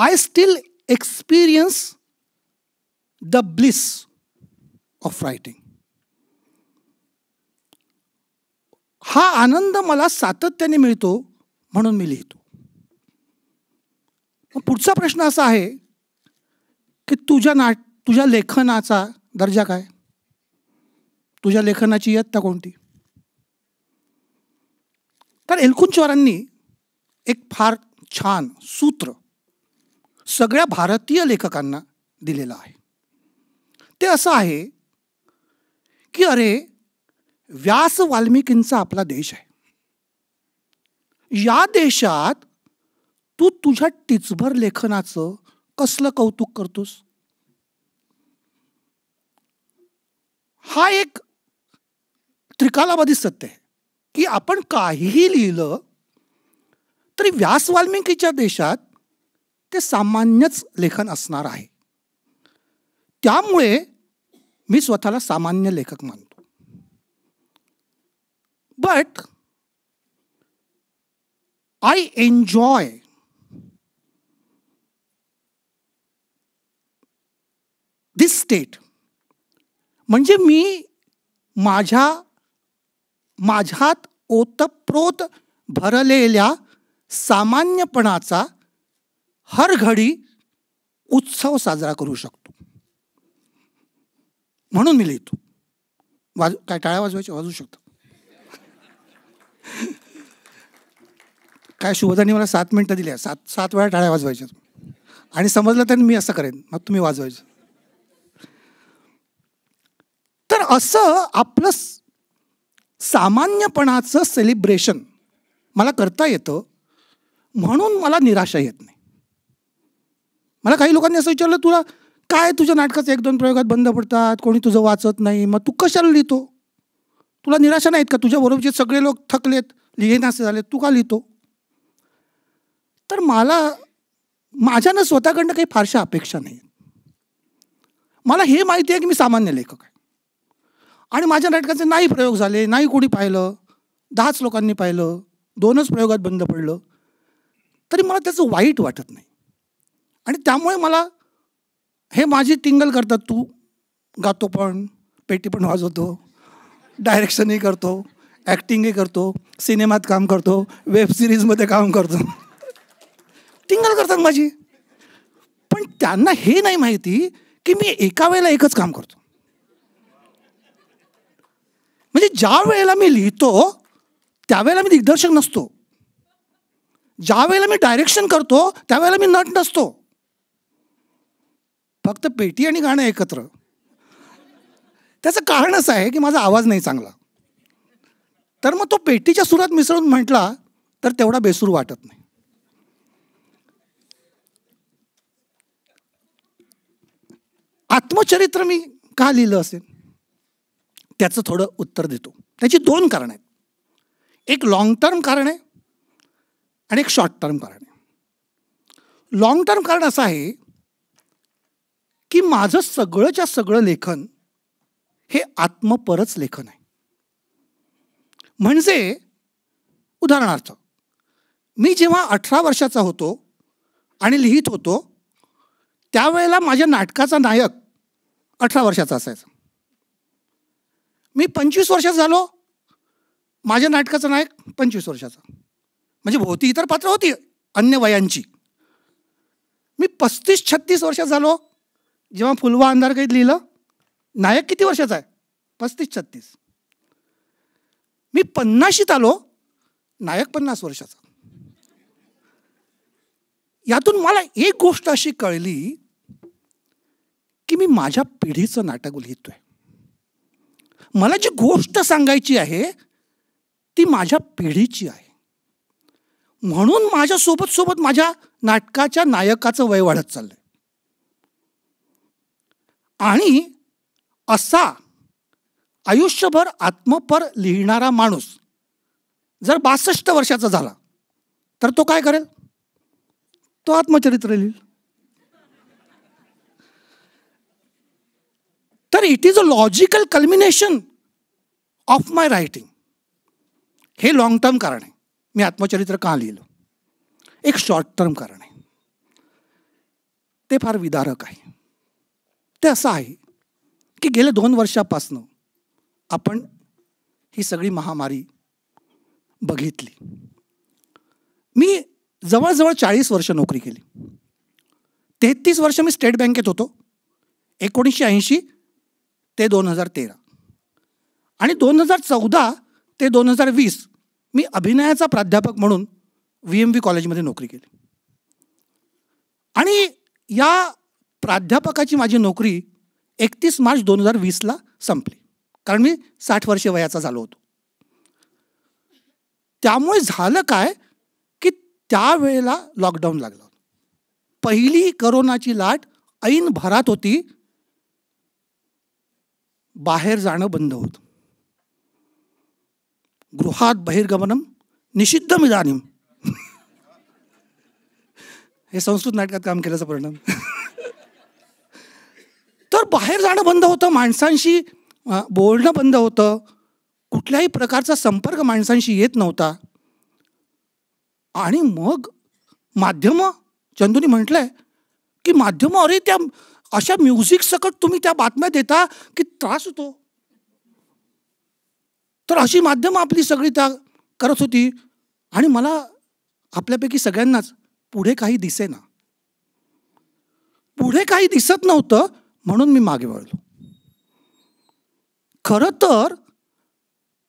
Speaker 3: I still experience the bliss of writing हा आनंद मला सातत्याने मिळतो म्हणून मी लिहितो पुढचा प्रश्न असा आहे की तुझ्या नाट तुझ्या लेखनाचा दर्जा काय तुझ्या लेखनाची इयत्ता कोणती तर एलकुंचवारांनी एक फार छान सूत्र सगळ्या भारतीय लेखकांना दिलेलं आहे ते असं आहे की अरे व्यास वाल्मिकींचा आपला देश आहे या देशात तू तुझ्या टिचभर लेखनाचं कसलं कौतुक करतोस हा एक त्रिकालावादी सत्य आहे की आपण काहीही लिहिलं तरी व्यास वाल्मिकीच्या देशात ते सामान्यच लेखन असणार आहे त्यामुळे मी स्वतःला सामान्य लेखक मानतो But I enjoy this state म्हणजे मी माझ्या माझ्यात ओतप्रोत भरलेल्या सामान्यपणाचा हर घडी उत्सव साजरा करू शकतो म्हणून मी लिहितो वाजू काय टाळ्या वाजवायच्या वाजू शकतो काय शुभदानी मला सात मिनटं दिल्या सात सात वेळा टाळ्या वाजवायच्या आणि समजलं तर मी असं करेन मग तुम्ही वाजवायचं तर असं आपलं सामान्यपणाचं सेलिब्रेशन मला करता येतं म्हणून मला निराशा येत नाही मला काही लोकांनी असं विचारलं तुला काय तुझ्या नाटकाचे एक दोन प्रयोगात बंद पडतात कोणी तुझं वाचत नाही मग तू कशाला लिहितो तुला निराशा नाहीत का तुझ्याबरोबरचे सगळे लोक थकलेत लिहिनासे झाले तू का लिहितो तर मला माझ्यानं स्वतःकडनं काही फारशा अपेक्षा नाही मला हे माहिती आहे की मी सामान्य लेखक आहे आणि माझ्या नाटकाचे नाही प्रयोग झाले नाही कोणी पाहिलं दहाच लोकांनी पाहिलं दोनच प्रयोगात बंद पडलं तरी मला त्याचं वाईट वाटत नाही आणि त्यामुळे मला हे माझी टिंगल करतात तू गातो पण पेटी पण वाजवतो डायरेक्शनही करतो ॲक्टिंगही करतो सिनेमात काम करतो वेब सिरीजमध्ये काम करतो टिंगल करतात माझी पण त्यांना हे नाही माहिती की मी एका वेळेला एकच काम करतो म्हणजे ज्या वेळेला मी लिहितो त्यावेळेला मी दिग्दर्शक नसतो ज्या वेळेला मी डायरेक्शन करतो त्यावेळेला मी नट नसतो फक्त पेटी आणि गाणं एकत्र त्याचं कारण असं आहे की माझा आवाज नाही चांगला तर मग तो पेटीच्या सुरात मिसळून म्हटला तर तेवढा बेसूर वाटत नाही आत्मचरित्र मी का लिहिलं असेल त्याचं थोडं उत्तर देतो त्याची दोन कारण आहेत एक लाँग टर्म कारण आहे आणि एक शॉर्ट टर्म कारण आहे लॉंग टर्म कारण असं आहे की माझं सगळंच्या सगळं लेखन हे आत्मपरच लेखन आहे म्हणजे उदाहरणार्थ मी जेव्हा अठरा वर्षाचा होतो आणि लिहित होतो त्यावेळेला माझ्या नाटकाचा नायक अठरा वर्षाचा असायचा मी पंचवीस वर्षात झालो माझ्या नाटकाचा नायक पंचवीस वर्षाचा म्हणजे भोवती इतर पात्र होती अन्य वयांची मी पस्तीस छत्तीस वर्षात झालो जेव्हा फुलवा अंधार लिहिलं नायक किती वर्षाचा आहे पस्तीस छत्तीस मी पन्नाशीत आलो नायक पन्नास वर्षाचा यातून मला एक गोष्ट अशी कळली की मी माझ्या पिढीचं नाटक लिहितोय मला जी गोष्ट सांगायची आहे ती माझ्या पिढीची आहे म्हणून माझ्या सोबत सोबत माझ्या नाटकाच्या नायकाचं वय वाढत चाललंय आणि असा आयुष्यभर आत्मपर लिहिणारा माणूस जर बासष्ट वर्षाचा झाला तर तो काय करेल तो आत्मचरित्र लिहिल तर it is a logical culmination of my writing हे लॉंग टर्म कारण आहे मी आत्मचरित्र का लिहिलं एक शॉर्ट टर्म कारण आहे ते फार विदारक आहे ते असं आहे की गेल्या दोन वर्षापासनं आपण ही सगळी महामारी बघितली मी जवळजवळ चाळीस वर्ष नोकरी केली तेहतीस वर्ष मी स्टेट बँकेत होतो एकोणीसशे ऐंशी ते दोन हजार तेरा आणि दोन हजार चौदा ते दोन हजार वीस मी अभिनयाचा प्राध्यापक म्हणून व्ही एम व्ही कॉलेजमध्ये नोकरी केली आणि या प्राध्यापकाची माझी नोकरी एकतीस मार्च दोन हजार वीसला संपली कारण मी साठ वर्षे वयाचा झालो होतो त्यामुळे झालं काय की त्यावेळेला लॉकडाऊन लागला पहिली करोनाची लाट ऐन भरात होती बाहेर जाणं बंद होतं गृहात बहिर्गमनम निषिद्ध जाणीम हे संस्कृत नाटकात काम केल्याचा परिणाम तर बाहेर जाणं बंद होतं माणसांशी बोलणं बंद होतं कुठल्याही प्रकारचा संपर्क माणसांशी येत नव्हता आणि मग माध्यमं चंदूनी म्हटलंय की माध्यम अरे त्या अशा म्युझिक सकट तुम्ही त्या बातम्या देता की त्रास होतो तर अशी माध्यमं आपली सगळी त्या करत होती आणि मला आपल्यापैकी सगळ्यांनाच पुढे काही दिसेना पुढे काही दिसत नव्हतं म्हणून मी मागे वळलो खरं तर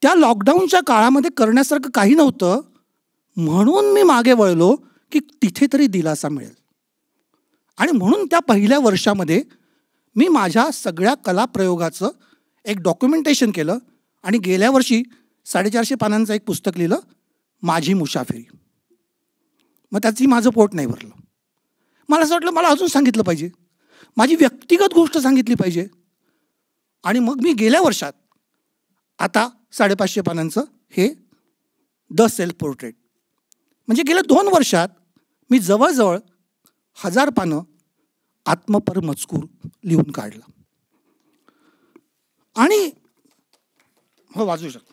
Speaker 3: त्या लॉकडाऊनच्या काळामध्ये करण्यासारखं काही नव्हतं म्हणून मी मागे वळलो की तिथे तरी दिलासा मिळेल आणि म्हणून त्या पहिल्या वर्षामध्ये मी माझ्या सगळ्या कलाप्रयोगाचं एक डॉक्युमेंटेशन केलं आणि गेल्या वर्षी साडेचारशे पानांचं एक पुस्तक लिहिलं माझी मुसाफिरी मग त्याची माझं पोट नाही भरलं मला असं वाटलं मला अजून सांगितलं पाहिजे माझी व्यक्तिगत गोष्ट सांगितली पाहिजे आणि मग मी गेल्या वर्षात आता साडेपाचशे पानांचं हे द सेल्फ पोर्ट्रेट म्हणजे गेल्या दोन वर्षात मी जवळजवळ हजार पानं आत्मपर मजकूर लिहून काढला आणि हो वाजू शकतो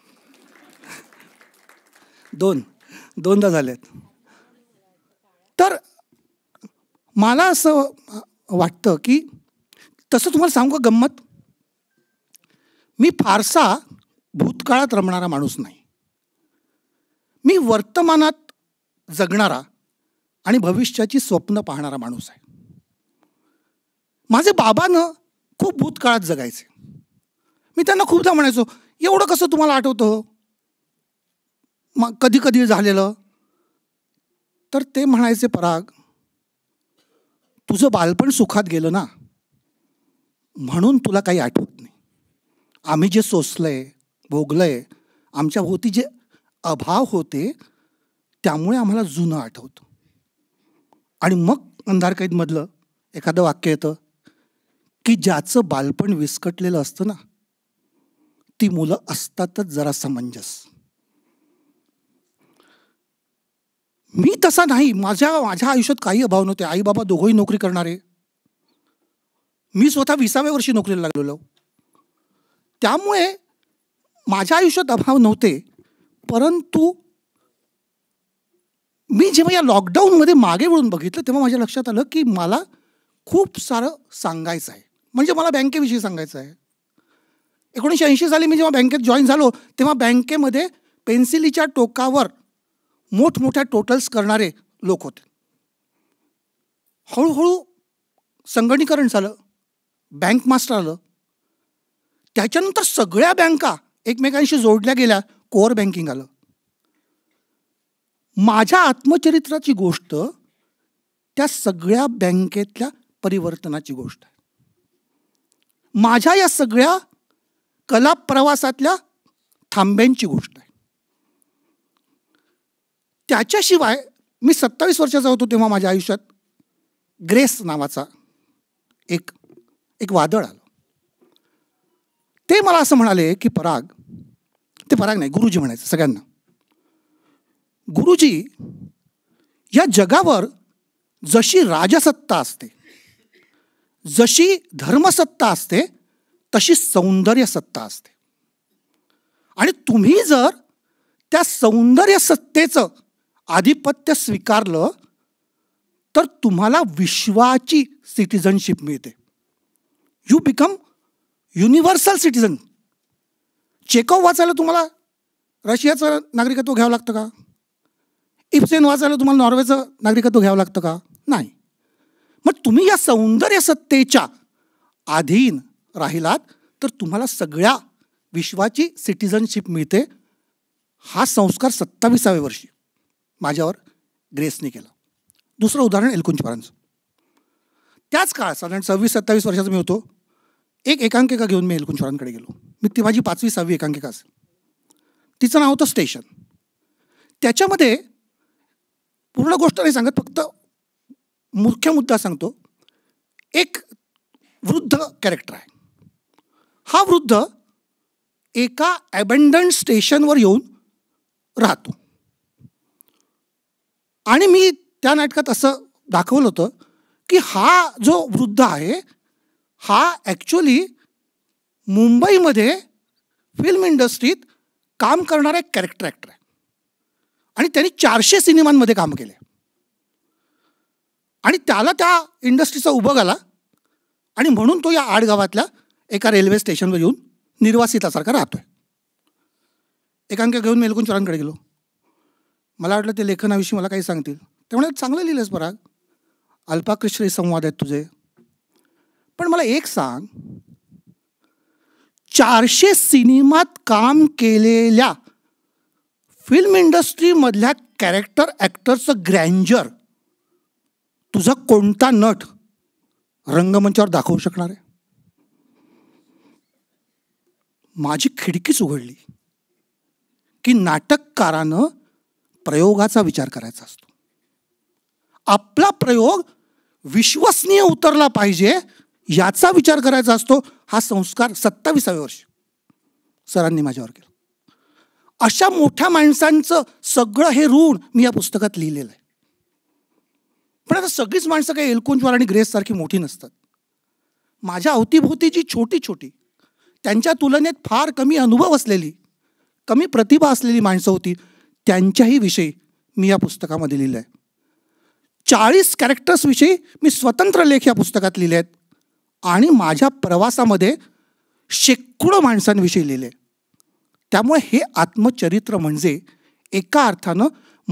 Speaker 3: दोन दोनदा झालेत तर मला असं वाटतं की तसं तुम्हाला सांगू का गंमत मी फारसा भूतकाळात रमणारा माणूस नाही मी वर्तमानात जगणारा आणि भविष्याची स्वप्न पाहणारा माणूस आहे माझे बाबानं खूप भूतकाळात जगायचे मी त्यांना खूपदा म्हणायचो एवढं कसं तुम्हाला आठवतं हो? मग कधी कधी झालेलं तर ते म्हणायचे पराग तुझं बालपण सुखात गेलं ना म्हणून तुला काही आठवत नाही आम्ही जे सोसलंय भोगलंय आमच्या भोवती जे अभाव होते त्यामुळे आम्हाला जुनं आठवतं आणि मग अंधारकैदमधलं एखादं वाक्य येतं की ज्याचं बालपण विस्कटलेलं असतं ना ती मुलं असतातच जरा समंजस मी तसा नाही माझ्या माझ्या आयुष्यात काही अभाव नव्हते आई बाबा दोघंही नोकरी करणारे मी स्वतः विसाव्या वर्षी नोकरीला लागलेलो त्यामुळे माझ्या आयुष्यात अभाव नव्हते परंतु मी जेव्हा या लॉकडाऊनमध्ये मागे वळून बघितलं तेव्हा माझ्या लक्षात आलं की मला खूप सारं सांगायचं आहे म्हणजे मला बँकेविषयी सांगायचं आहे एकोणीसशे ऐंशी साली मी जेव्हा बँकेत जॉईन झालो तेव्हा बँकेमध्ये पेन्सिलीच्या टोकावर मोठमोठ्या टोटल्स करणारे लोक होते हळूहळू संगणीकरण झालं बँक मास्टर आलं त्याच्यानंतर सगळ्या बँका एकमेकांशी जोडल्या गेल्या कोअर बँकिंग आलं माझ्या आत्मचरित्राची गोष्ट त्या सगळ्या बँकेतल्या परिवर्तनाची गोष्ट आहे माझ्या या सगळ्या कला प्रवासातल्या थांब्यांची गोष्ट आहे त्याच्याशिवाय मी सत्तावीस वर्षाचा होतो तेव्हा माझ्या आयुष्यात ग्रेस नावाचा एक एक वादळ आलं ते मला असं म्हणाले की पराग ते पराग नाही गुरुजी म्हणायचं सगळ्यांना गुरुजी या जगावर जशी राजसत्ता असते जशी धर्मसत्ता असते तशी सौंदर्य सत्ता असते आणि तुम्ही जर त्या सौंदर्य सत्तेचं आधिपत्य स्वीकारलं तर तुम्हाला विश्वाची सिटिझनशिप मिळते you become universal citizen Chekhov वाचायला तुम्हाला रशियाचं नागरिकत्व घ्यावं लागतं का इफसेन वाचायला तुम्हाला नॉर्वेचं नागरिकत्व घ्यावं लागतं का नाही मग तुम्ही या सौंदर्य सत्तेच्या अधीन राहिलात तर तुम्हाला सगळ्या विश्वाची सिटिझनशिप मिळते हा संस्कार सत्ताविसाव्या वर्षी माझ्यावर ग्रेसने केलं दुसरं उदाहरण एलकुंचपारांचं त्याच काळ साधारण सव्वीस सत्तावीस वर्षाचा मी होतो एक एकांकिका घेऊन मी एलकुंचवारांकडे गेलो मी ती माझी पाचवी सहावी एकांकिका असेल तिचं नाव होतं स्टेशन त्याच्यामध्ये पूर्ण गोष्ट नाही सांगत फक्त मुख्य मुद्दा सांगतो एक वृद्ध कॅरेक्टर आहे हा वृद्ध एका ॲबंडंट स्टेशनवर येऊन राहतो आणि मी त्या नाटकात असं दाखवलं होतं की हा जो वृद्ध आहे हा ॲक्च्युली मुंबईमध्ये फिल्म इंडस्ट्रीत काम करणारा एक कॅरेक्टर ॲक्टर आहे आणि त्यांनी चारशे सिनेमांमध्ये काम केले आणि त्याला त्या इंडस्ट्रीचा उभं आला आणि म्हणून तो या आडगावातल्या एका रेल्वे स्टेशनवर येऊन निर्वासितासारखा राहतोय एकांक घेऊन मेलकुंचरांकडे गेलो मला वाटलं ते लेखनाविषयी मला काही सांगतील त्यामुळे चांगलं लिहिलंस पराग अल्पाकृष्री संवाद आहेत तुझे पण मला एक सांग चारशे सिनेमात काम केलेल्या फिल्म इंडस्ट्रीमधल्या कॅरेक्टर ॲक्टरचं ग्रँजर तुझा कोणता नट रंगमंचावर दाखवू शकणार आहे माझी खिडकीच उघडली की नाटककारानं प्रयोगाचा विचार करायचा असतो आपला प्रयोग विश्वसनीय उतरला पाहिजे याचा विचार करायचा असतो हा संस्कार सत्तावीसाव्या वर्ष सरांनी माझ्यावर केला अशा मोठ्या माणसांचं सगळं हे ऋण मी या पुस्तकात लिहिलेलं आहे पण आता सगळीच माणसं काही एलकुंजवार आणि सारखी मोठी नसतात माझ्या अवतीभोवती जी छोटी छोटी त्यांच्या तुलनेत फार कमी अनुभव असलेली कमी प्रतिभा असलेली माणसं होती त्यांच्याही विषयी मी या पुस्तकामध्ये लिहिलं आहे चाळीस कॅरेक्टर्सविषयी मी स्वतंत्र लेख या पुस्तकात लिहिले आहेत आणि माझ्या प्रवासामध्ये शेकडो माणसांविषयी लिहिले त्यामुळे हे आत्मचरित्र म्हणजे एका अर्थानं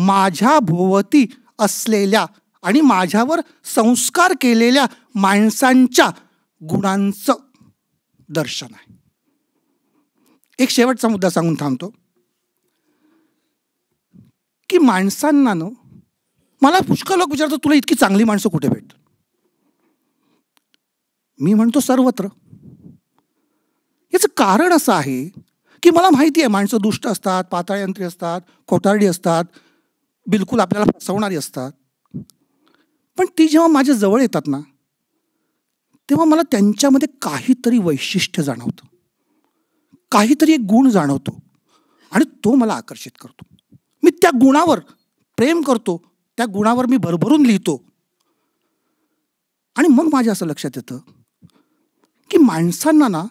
Speaker 3: माझ्या भोवती असलेल्या आणि माझ्यावर संस्कार केलेल्या माणसांच्या गुणांचं दर्शन आहे एक शेवटचा मुद्दा सांगून थांबतो की माणसांना न मला पुष्कळ लोक विचारतो तुला इतकी चांगली माणसं कुठे भेट मी म्हणतो सर्वत्र याचं कारण असं आहे की मला माहिती आहे माणसं दुष्ट असतात पातळयंत्री असतात कोठारडी असतात बिलकुल आपल्याला फसवणारी असतात पण ती जेव्हा माझ्या जवळ येतात ना तेव्हा मला त्यांच्यामध्ये काहीतरी वैशिष्ट्य जाणवतं काहीतरी एक गुण जाणवतो आणि तो मला आकर्षित करतो मी त्या गुणावर प्रेम करतो त्या गुणावर मी भरभरून लिहितो आणि मग माझ्या असं लक्षात येतं की माणसांना ना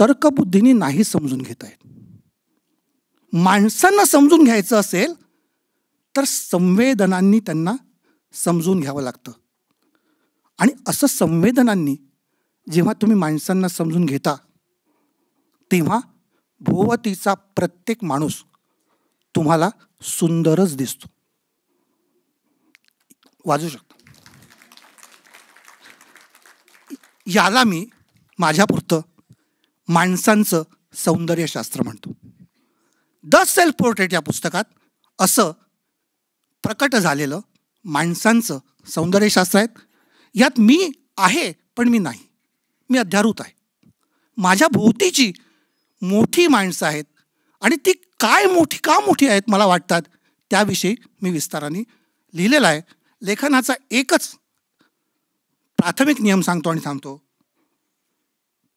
Speaker 3: तर्कबुद्धीने नाही समजून घेता येत माणसांना समजून घ्यायचं असेल तर संवेदनांनी त्यांना समजून घ्यावं लागतं आणि असं संवेदनांनी जेव्हा तुम्ही माणसांना समजून घेता तेव्हा भोवतीचा प्रत्येक माणूस तुम्हाला सुंदरच दिसतो वाजू शकतो याला मी माझ्यापुरतं माणसांचं सौंदर्यशास्त्र म्हणतो द सेल्फ पोर्ट्रेट या पुस्तकात असं प्रकट झालेलं माणसांचं सौंदर्यशास्त्र आहे यात मी आहे पण मी नाही मी अध्यारूत आहे माझ्या भोवतीची मोठी माणसं आहेत आणि ती काय मोठी का मोठी आहेत मला वाटतात त्याविषयी मी विस्ताराने लिहिलेला आहे लेखनाचा एकच प्राथमिक नियम सांगतो आणि सांगतो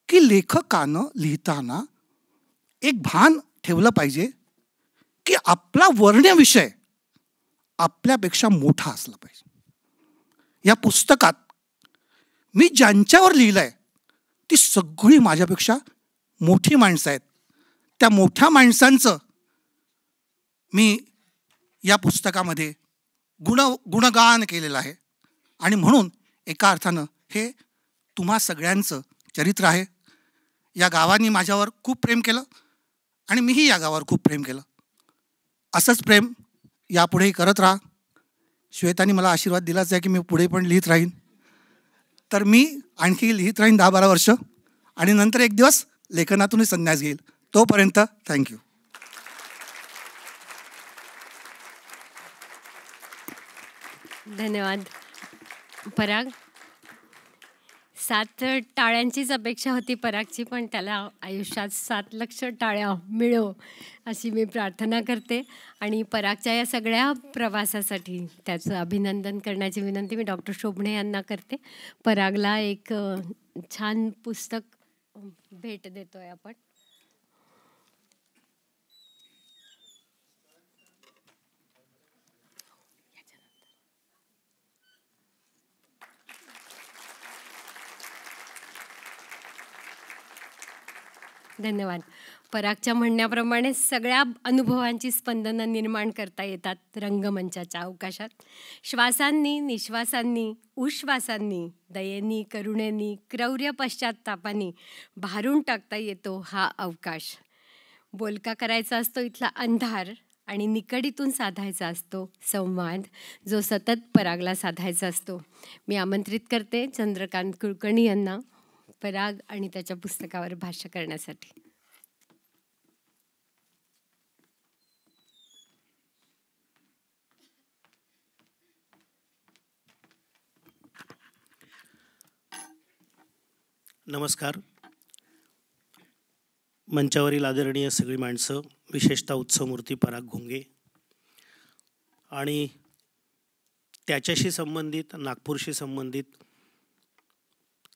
Speaker 3: की लेखकानं लिहिताना एक भान ठेवलं पाहिजे की आपला विषय आपल्यापेक्षा मोठा असला पाहिजे या पुस्तकात मी ज्यांच्यावर लिहिलं आहे ती सगळी माझ्यापेक्षा मोठी माणसं आहेत त्या मोठ्या माणसांचं मी या पुस्तकामध्ये गुण गुणगान केलेलं आहे आणि म्हणून एका अर्थानं हे तुम्हा सगळ्यांचं चरित्र आहे या गावाने माझ्यावर खूप प्रेम केलं आणि मीही या गावावर खूप प्रेम केलं असंच प्रेम यापुढेही करत राहा श्वेतानी मला आशीर्वाद दिलाच आहे की मी पुढे पण लिहित राहीन तर मी आणखी लिहित राहीन दहा बारा वर्ष आणि नंतर एक दिवस लेखनातूनही संन्यास घेईल तोपर्यंत थँक्यू
Speaker 1: धन्यवाद पराग सात टाळ्यांचीच अपेक्षा होती परागची पण त्याला आयुष्यात सात लक्ष टाळ्या मिळो अशी मी प्रार्थना करते आणि परागच्या या सगळ्या प्रवासासाठी त्याचं अभिनंदन करण्याची विनंती मी डॉक्टर शोभणे यांना करते परागला एक छान पुस्तक भेट देतो आपण धन्यवाद परागच्या म्हणण्याप्रमाणे सगळ्या अनुभवांची स्पंदनं निर्माण करता येतात रंगमंचाच्या अवकाशात श्वासांनी निश्वासांनी उश्वासांनी दयेनी करुणेनी क्रौर्य पश्चातापानी भारून टाकता येतो हा अवकाश बोलका करायचा असतो इथला अंधार आणि निकडीतून साधायचा असतो संवाद जो सतत परागला साधायचा असतो मी आमंत्रित करते चंद्रकांत कुलकर्णी यांना पराग आणि त्याच्या पुस्तकावर भाष्य करण्यासाठी
Speaker 4: नमस्कार मंचावरील आदरणीय सगळी माणसं विशेषतः उत्सवमूर्ती पराग घोंगे आणि त्याच्याशी संबंधित नागपूरशी संबंधित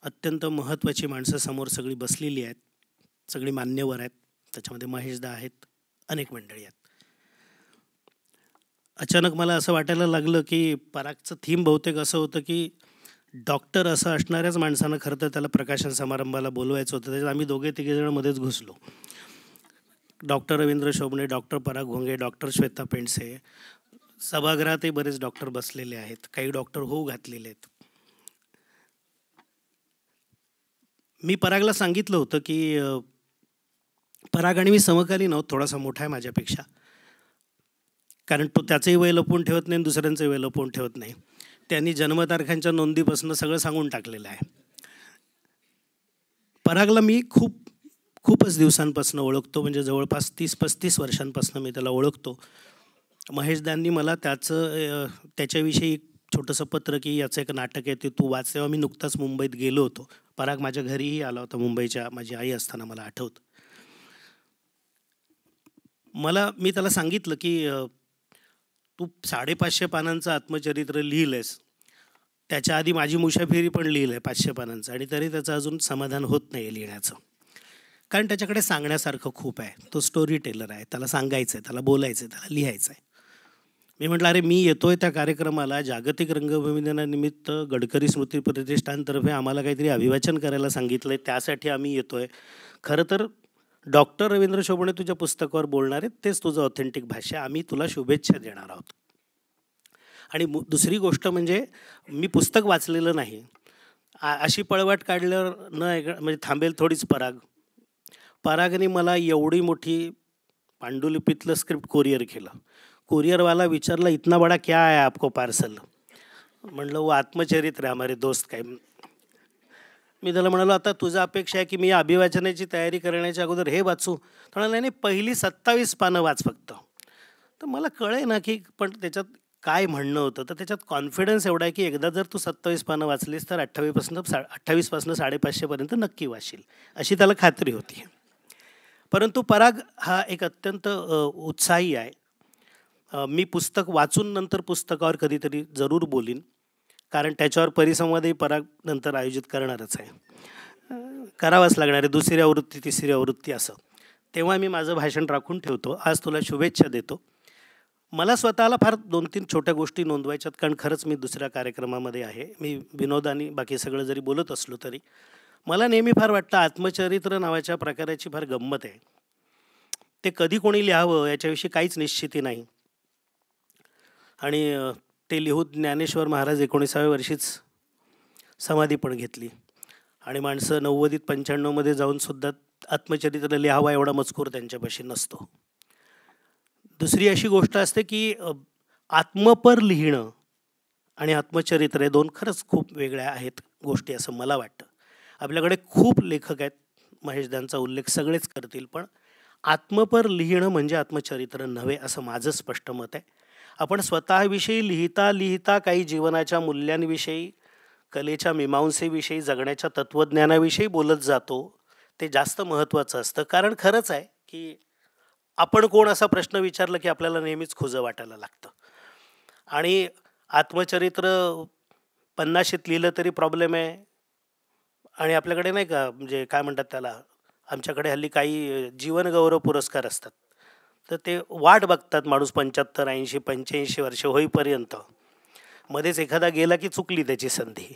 Speaker 4: अत्यंत महत्त्वाची माणसं समोर सगळी बसलेली आहेत सगळी मान्यवर आहेत त्याच्यामध्ये महेशदा आहेत अनेक मंडळी आहेत अचानक मला असं वाटायला लागलं की परागचं थीम बहुतेक असं होतं की डॉक्टर असं असणाऱ्याच माणसानं खरं तर त्याला प्रकाशन समारंभाला बोलवायचं होतं त्याच्यात आम्ही दोघे तिघेजण मध्येच घुसलो डॉक्टर रवींद्र शोभणे डॉक्टर पराग घोंगे डॉक्टर श्वेता पेंडसे सभागृहातही बरेच डॉक्टर बसलेले आहेत काही डॉक्टर होऊ घातलेले आहेत मी परागला सांगितलं होतं की पराग आणि मी समकालीन आहोत थोडासा मोठा आहे माझ्यापेक्षा कारण तो त्याचंही वय लपवून ठेवत नाही दुसऱ्यांचंही वय लपवून ठेवत नाही त्यांनी जन्मतारखांच्या नोंदीपासून सगळं सांगून टाकलेलं आहे परागला मी खूप खूपच दिवसांपासून ओळखतो म्हणजे जवळपास तीस पस्तीस वर्षांपासून मी त्याला ओळखतो महेशदांनी मला त्याचं त्याच्याविषयी एक छोटंसं पत्र की याचं एक नाटक आहे ते तू वाच तेव्हा मी नुकताच मुंबईत गेलो होतो पराग माझ्या घरीही आला होता मुंबईच्या माझी आई असताना मला आठवत मला मी त्याला सांगितलं की तू साडेपाचशे पानांचं आत्मचरित्र लिहिलं आहेस त्याच्या आधी माझी मुशाफिरी पण लिहिलं आहे पाचशे पानांचं आणि तरी त्याचं अजून समाधान होत नाही आहे लिहिण्याचं कारण त्याच्याकडे सांगण्यासारखं खूप आहे तो स्टोरी टेलर आहे त्याला सांगायचं आहे त्याला बोलायचं आहे त्याला लिहायचं आहे मी म्हटलं अरे मी येतोय त्या कार्यक्रमाला जागतिक रंगभूमी दिनानिमित्त गडकरी स्मृती प्रतिष्ठानतर्फे आम्हाला काहीतरी अभिवाचन करायला सांगितलं आहे त्यासाठी आम्ही येतो आहे खरं तर डॉक्टर रवींद्र शोभणे तुझ्या पुस्तकावर बोलणार आहेत तेच तुझं ऑथेंटिक भाषा आम्ही तुला शुभेच्छा देणार आहोत आणि दुसरी गोष्ट म्हणजे मी पुस्तक वाचलेलं नाही अशी पळवाट काढल्यावर न ऐक म्हणजे थांबेल थोडीच पराग परागने मला एवढी मोठी पांडुलिपीतलं स्क्रिप्ट कोरिअर केलं कुरिअरवाला वाला विचारला इतना बड़ा क्या आहे आपको पार्सल म्हणलं वो आत्मचरित्र आहे हमारे दोस्त काय मी त्याला म्हणालो आता तुझा अपेक्षा आहे की मी अभिवाचनाची तयारी करण्याच्या अगोदर हे वाचू तर म्हणाला नाही पहिली सत्तावीस पानं वाच फक्त तर मला कळे ना की पण त्याच्यात काय म्हणणं होतं तर त्याच्यात कॉन्फिडन्स एवढा आहे की एकदा जर तू सत्तावीस पानं वाचलीस तर अठ्ठावीसपासून सा अठ्ठावीसपासून साडेपाचशेपर्यंत नक्की वाचशील अशी त्याला खात्री होती परंतु पराग हा एक अत्यंत उत्साही आहे मी पुस्तक वाचून नंतर पुस्तकावर कधीतरी जरूर बोलीन कारण त्याच्यावर परिसंवादही पराग नंतर आयोजित करणारच आहे करावाच लागणार आहे दुसरी आवृत्ती तिसरी आवृत्ती असं तेव्हा मी माझं भाषण राखून ठेवतो आज तुला शुभेच्छा देतो मला स्वतःला फार दोन तीन छोट्या गोष्टी नोंदवायच्यात कारण खरंच मी दुसऱ्या कार्यक्रमामध्ये आहे मी विनोदानी बाकी सगळं जरी बोलत असलो तरी मला नेहमी फार वाटतं आत्मचरित्र नावाच्या प्रकाराची फार गंमत आहे ते कधी कोणी लिहावं याच्याविषयी काहीच निश्चिती नाही आणि ते लिहू ज्ञानेश्वर महाराज एकोणीसाव्या वर्षीच समाधी पण घेतली आणि माणसं नव्वदीत पंच्याण्णवमध्ये जाऊनसुद्धा आत्मचरित्र लिहावा एवढा मजकूर त्यांच्यापाशी नसतो दुसरी अशी गोष्ट असते की आत्मपर लिहिणं आणि आत्मचरित्र हे दोन खरंच खूप वेगळ्या आहेत गोष्टी असं मला वाटतं आपल्याकडे खूप लेखक आहेत महेशदांचा उल्लेख सगळेच करतील पण आत्मपर लिहिणं म्हणजे आत्मचरित्र नव्हे असं माझं स्पष्ट मत आहे आपण स्वतःविषयी लिहिता लिहिता काही जीवनाच्या मूल्यांविषयी कलेच्या मीमांसेविषयी जगण्याच्या तत्त्वज्ञानाविषयी बोलत जातो ते जास्त महत्त्वाचं असतं कारण खरंच आहे की आपण कोण असा प्रश्न विचारला की आपल्याला नेहमीच खुजं वाटायला लागतं आणि आत्मचरित्र पन्नाशीत लिहिलं तरी प्रॉब्लेम आहे आणि आपल्याकडे नाही का म्हणजे काय म्हणतात त्याला आमच्याकडे हल्ली काही जीवनगौरव पुरस्कार असतात तर ते वाट बघतात माणूस पंच्याहत्तर ऐंशी पंच्याऐंशी वर्ष होईपर्यंत मध्येच एखादा गेला की चुकली त्याची संधी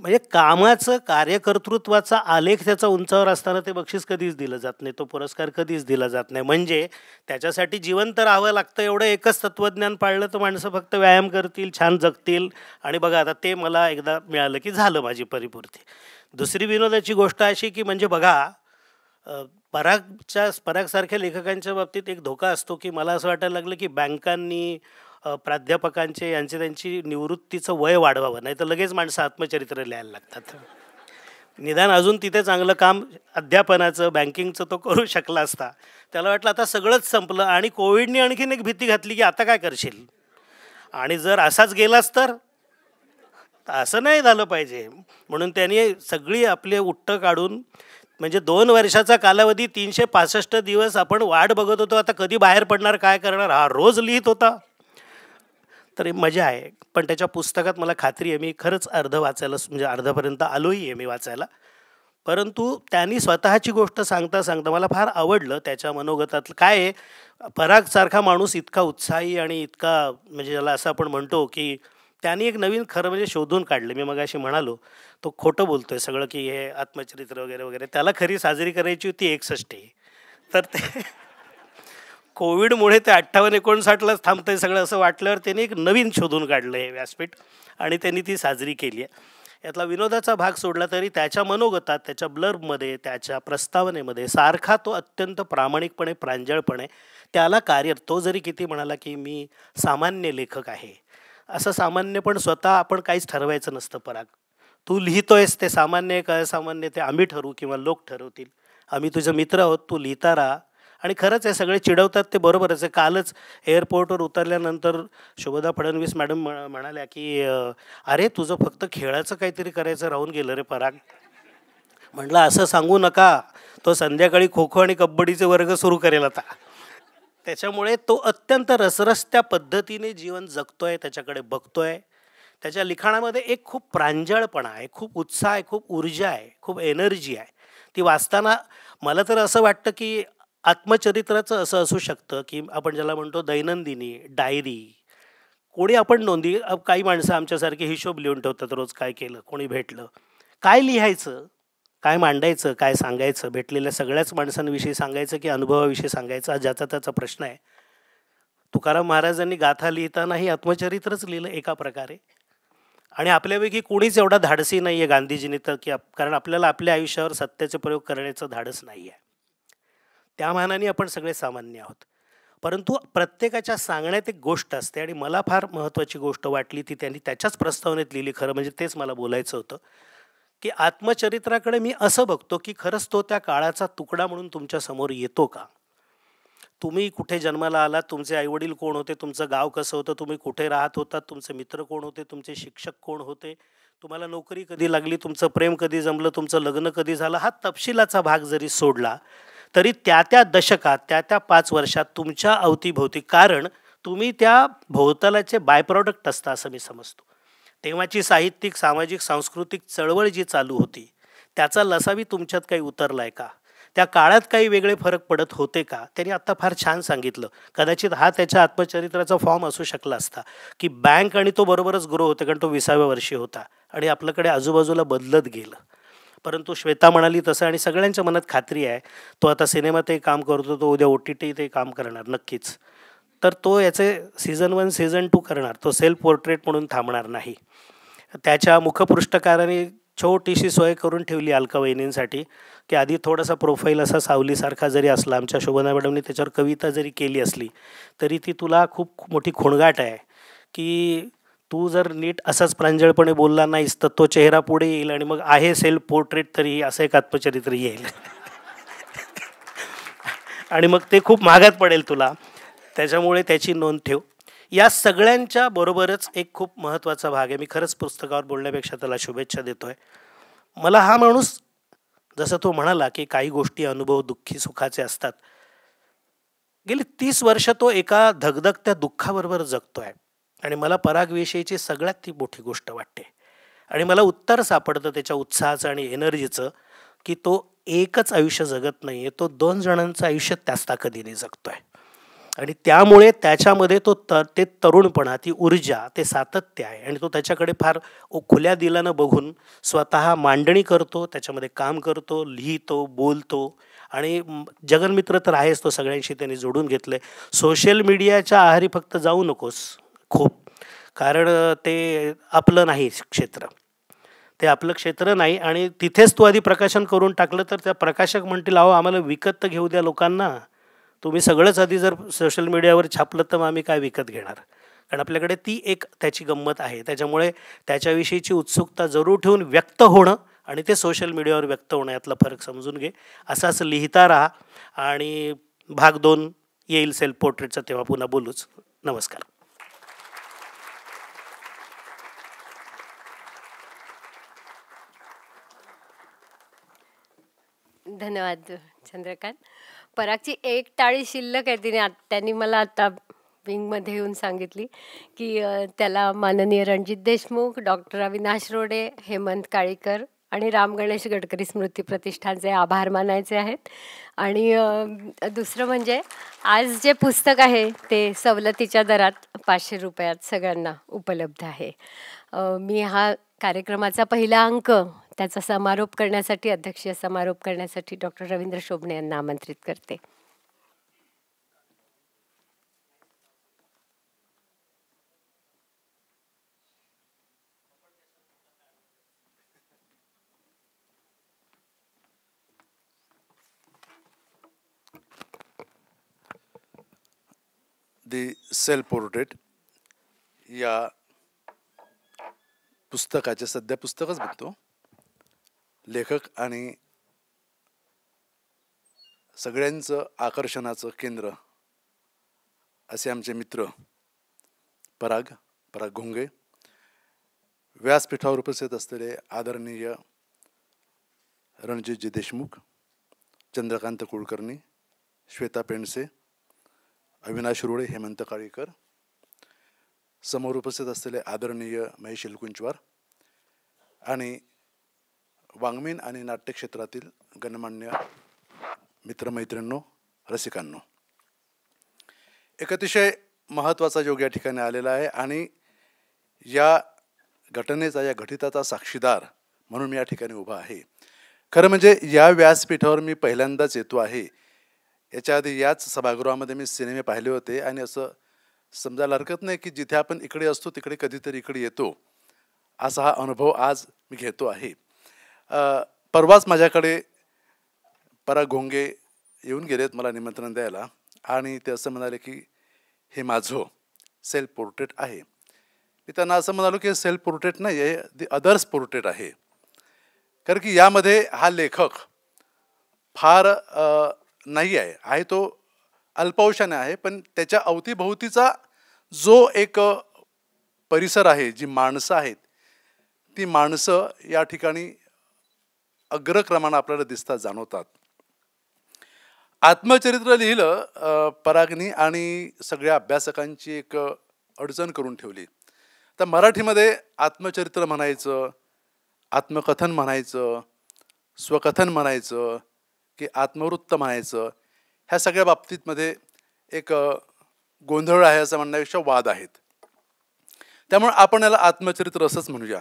Speaker 4: म्हणजे कामाचं कार्यकर्तृत्वाचा आलेख त्याचा उंचावर असताना ते बक्षीस कधीच दिलं जात नाही तो पुरस्कार कधीच दिला जात नाही म्हणजे त्याच्यासाठी जिवंत राहावं लागतं एवढं एकच तत्त्वज्ञान पाळलं तर माणसं फक्त व्यायाम करतील छान जगतील आणि बघा आता ते मला एकदा मिळालं की झालं माझी परिपूर्ती दुसरी विनोदाची गोष्ट अशी की म्हणजे बघा परागच्या परागसारख्या लेखकांच्या बाबतीत एक धोका असतो की मला असं वाटायला लागलं की बँकांनी प्राध्यापकांचे यांचे त्यांची निवृत्तीचं वय वाढवावं नाही तर लगेच माणसं आत्मचरित्र लिहायला लागतात निदान अजून तिथे चांगलं काम अध्यापनाचं बँकिंगचं तो करू शकला असता त्याला वाटलं आता सगळंच संपलं आणि कोविडने आणखीन एक भीती घातली की आता काय करशील आणि जर असाच गेलास तर असं नाही झालं पाहिजे म्हणून त्यांनी सगळी आपले उट्ट काढून म्हणजे दोन वर्षाचा कालावधी तीनशे पासष्ट दिवस आपण वाट बघत होतो आता कधी बाहेर पडणार काय करणार हा रोज लिहित होता तर मजा आहे पण त्याच्या पुस्तकात मला खात्री आहे मी खरंच अर्ध वाचायला म्हणजे अर्धपर्यंत आलोही आहे मी वाचायला परंतु त्यांनी स्वतःची गोष्ट सांगता सांगता मला फार आवडलं त्याच्या मनोगतातलं काय आहे परागसारखा माणूस इतका उत्साही आणि इतका म्हणजे ज्याला असं आपण म्हणतो की त्यांनी एक नवीन खरं म्हणजे शोधून काढलं मी मग अशी म्हणालो तो खोटं बोलतो आहे सगळं की हे आत्मचरित्र वगैरे वगैरे त्याला खरी साजरी करायची होती एकसष्टी तर ते *laughs* कोविडमुळे ते अठ्ठावन्न एकोणसाठलाच थांबतं आहे सगळं असं वाटल्यावर त्यांनी एक नवीन शोधून काढलं हे व्यासपीठ आणि त्यांनी ती साजरी केली आहे यातला विनोदाचा भाग सोडला तरी त्याच्या मनोगतात त्याच्या ब्लर्बमध्ये त्याच्या प्रस्तावनेमध्ये सारखा तो अत्यंत प्रामाणिकपणे प्रांजळपणे त्याला कार्य तो जरी किती म्हणाला की मी सामान्य लेखक आहे असं सामान्य पण स्वतः आपण काहीच ठरवायचं नसतं पराग तू लिहितोयस ते सामान्य काय सामान्य ते आम्ही ठरवू किंवा लोक ठरवतील आम्ही तुझे मित्र आहोत तू लिहिता राहा आणि खरंच हे सगळे चिडवतात ते बरोबरच आहे कालच एअरपोर्टवर उतरल्यानंतर शुभदा फडणवीस मॅडम म्हणाल्या की अरे तुझं फक्त खेळाचं काहीतरी करायचं राहून गेलं रे पराग म्हटलं असं सांगू नका तो संध्याकाळी खो खो आणि कबड्डीचे वर्ग सुरू करेल आता त्याच्यामुळे तो अत्यंत रसरसत्या पद्धतीने जीवन जगतोय त्याच्याकडे बघतोय त्याच्या लिखाणामध्ये एक खूप प्रांजळपणा आहे खूप उत्साह आहे खूप ऊर्जा आहे खूप एनर्जी आहे ती वाचताना मला तर असं वाटतं की आत्मचरित्राचं असं असू शकतं की आपण ज्याला म्हणतो दैनंदिनी डायरी कोणी आपण नोंदी काही माणसं आमच्यासारखे हिशोब लिहून ठेवतात रोज काय केलं कोणी भेटलं काय लिहायचं काय मांडायचं काय सांगायचं भेटलेल्या सगळ्याच माणसांविषयी सांगायचं की अनुभवाविषयी हा ज्याचा त्याचा प्रश्न आहे तुकाराम महाराजांनी गाथा लिहितानाही आत्मचरित्रच लिहिलं एका प्रकारे आणि आपल्यापैकी कोणीच एवढा धाडसी नाही आहे गांधीजींनी तर की कारण आपल्याला आपल्या आयुष्यावर सत्याचे प्रयोग करण्याचं धाडस नाही आहे त्या मानाने आपण सगळे सामान्य आहोत परंतु प्रत्येकाच्या सांगण्यात एक गोष्ट असते आणि मला फार महत्त्वाची गोष्ट वाटली ती त्यांनी त्याच्याच प्रस्तावनेत लिहिली खरं म्हणजे तेच मला बोलायचं होतं की आत्मचरित्राकडे मी असं बघतो की खरंच तो त्या काळाचा तुकडा म्हणून तुमच्या समोर येतो का तुम्ही कुठे जन्माला आलात तुमचे आईवडील कोण होते तुमचं गाव कसं होतं तुम्ही कुठे राहत होतात तुमचे मित्र कोण होते तुमचे शिक्षक कोण होते तुम्हाला नोकरी कधी लागली तुमचं प्रेम कधी जमलं तुमचं लग्न कधी झालं हा तपशिलाचा भाग जरी सोडला तरी त्या त्या दशकात त्या त्या पाच वर्षात तुमच्या अवतीभोवती कारण तुम्ही त्या भोवतालाचे बाय प्रॉडक्ट असता असं मी समजतो तेव्हाची साहित्यिक सामाजिक सांस्कृतिक चळवळ जी चालू होती त्याचा लसावी तुमच्यात काही उतरला आहे का त्या काळात काही वेगळे फरक पडत होते का त्यांनी आत्ता फार छान सांगितलं कदाचित हा त्याच्या आत्मचरित्राचा फॉर्म असू शकला असता की बँक आणि तो बरोबरच ग्रो होते कारण तो विसाव्या वर्षी होता आणि आपल्याकडे आजूबाजूला बदलत गेलं परंतु श्वेता म्हणाली तसं आणि सगळ्यांच्या मनात खात्री आहे तो आता सिनेमातही काम करतो तो उद्या ओ टी ते काम करणार नक्कीच तर तो याचे सीझन वन सीझन टू करणार तो सेल्फ पोर्ट्रेट म्हणून थांबणार नाही त्याच्या मुखपृष्ठकाराने छोटीशी सोय करून ठेवली अलका वहिनींसाठी की आधी थोडासा प्रोफाईल असा सावलीसारखा जरी असला आमच्या शोभना मॅडमने त्याच्यावर कविता जरी केली असली तरी ती तुला खूप मोठी खुणगाट आहे की तू जर नीट असाच प्रांजळपणे बोलला नाहीस तर तो चेहरा पुढे येईल आणि मग आहे सेल्फ पोर्ट्रेट तरी असं एक आत्मचरित्र येईल *laughs* आणि मग ते खूप महागात पडेल तुला त्याच्यामुळे त्याची नोंद ठेव या सगळ्यांच्या बरोबरच एक खूप महत्त्वाचा भाग आहे मी खरंच पुस्तकावर बोलण्यापेक्षा त्याला शुभेच्छा देतो आहे मला हा माणूस जसं तो म्हणाला की काही गोष्टी अनुभव दुःखी सुखाचे असतात गेली तीस वर्ष तो एका धगधगत्या दुःखाबरोबर जगतो आहे आणि मला परागविषयीची सगळ्यात ती मोठी गोष्ट वाटते आणि मला उत्तर सापडतं त्याच्या उत्साहाचं आणि एनर्जीचं की तो एकच आयुष्य जगत नाही आहे तो दोन जणांचं आयुष्य त्याच ताकदीने जगतो आहे आणि त्यामुळे त्याच्यामध्ये तो तर ते तरुणपणा ती ऊर्जा ते सातत्य आहे आणि तो त्याच्याकडे फार खुल्या दिलानं बघून स्वतः मांडणी करतो त्याच्यामध्ये काम करतो लिहितो बोलतो आणि जगनमित्र तर आहेच तो सगळ्यांशी त्यांनी जोडून घेतलं आहे सोशल मीडियाच्या आहारी फक्त जाऊ नकोस खूप कारण ते आपलं नाही क्षेत्र ते आपलं क्षेत्र नाही आणि तिथेच तू आधी प्रकाशन करून टाकलं तर त्या प्रकाशक म्हणतील अहो आम्हाला विकत तर घेऊ द्या लोकांना तुम्ही सगळंच आधी जर सोशल मीडियावर छापलं तर मग आम्ही काय विकत घेणार कारण आपल्याकडे ती एक त्याची गंमत आहे त्याच्यामुळे त्याच्याविषयीची उत्सुकता जरूर ठेवून व्यक्त होणं आणि ते सोशल मीडियावर व्यक्त होणं यातला फरक समजून घे असाच लिहिता राहा आणि भाग दोन येईल सेल्फ पोर्ट्रेटचा तेव्हा पुन्हा बोलूच नमस्कार
Speaker 1: धन्यवाद चंद्रकांत परागची एक टाळी शिल्लक आहे तिने त्यांनी मला आता विंगमध्ये येऊन सांगितली की त्याला माननीय रणजित देशमुख डॉक्टर अविनाश रोडे हेमंत काळीकर आणि राम गणेश गडकरी स्मृती प्रतिष्ठानचे आभार मानायचे आहेत आणि दुसरं म्हणजे आज जे पुस्तक आहे ते सवलतीच्या दरात पाचशे रुपयात सगळ्यांना उपलब्ध आहे मी हा कार्यक्रमाचा पहिला अंक त्याचा समारोप करण्यासाठी अध्यक्षीय समारोप करण्यासाठी डॉक्टर रवींद्र शोभणे यांना आमंत्रित करते
Speaker 5: दी सेल्फ पोर्ट्रेट या पुस्तकाचे सध्या पुस्तकच बघतो लेखक आणि सगळ्यांचं आकर्षणाचं केंद्र असे आमचे मित्र पराग पराग घोंगे व्यासपीठावर उपस्थित असलेले आदरणीय रणजितजी देशमुख चंद्रकांत कुलकर्णी श्वेता पेंडसे अविनाश रुळे हेमंत काळीकर समोर उपस्थित असलेले आदरणीय महेश कुंचवार आणि वाङ्मीन आणि नाट्यक्षेत्रातील गणमान्य मित्रमैत्रिणींनो रसिकांनो एक अतिशय महत्त्वाचा योग या ठिकाणी आलेला आहे आणि या घटनेचा या घटिताचा साक्षीदार म्हणून मी या ठिकाणी उभा आहे खरं म्हणजे या व्यासपीठावर मी पहिल्यांदाच येतो आहे याच्या आधी याच सभागृहामध्ये मी सिनेमे पाहिले होते आणि असं समजायला हरकत नाही की जिथे आपण इकडे असतो तिकडे कधीतरी इकडे येतो असा हा अनुभव आज मी घेतो आहे परवाच माझ्याकडे परा घोंगे येऊन गेलेत मला निमंत्रण द्यायला आणि ते असं म्हणाले की हे माझं सेल्फ पोर्ट्रेट आहे मी त्यांना असं म्हणालो की सेल्फ पोर्ट्रेट नाही आहे द अदर्स पोर्ट्रेट आहे कारण की यामध्ये हा लेखक फार नाही आहे आहे तो अल्पावशाने आहे पण त्याच्या अवतीभोवतीचा जो एक परिसर आहे जी माणसं आहेत ती माणसं या ठिकाणी अग्रक्रमानं आपल्याला दिसता जाणवतात आत्मचरित्र लिहिलं परागनी आणि सगळ्या अभ्यासकांची एक अडचण करून ठेवली तर मराठीमध्ये आत्मचरित्र म्हणायचं आत्मकथन म्हणायचं स्वकथन म्हणायचं की आत्मवृत्त म्हणायचं ह्या सगळ्या बाबतीतमध्ये एक गोंधळ आहे असं म्हणण्यापेक्षा वाद आहेत त्यामुळे आपण याला आत्मचरित्र असंच म्हणूया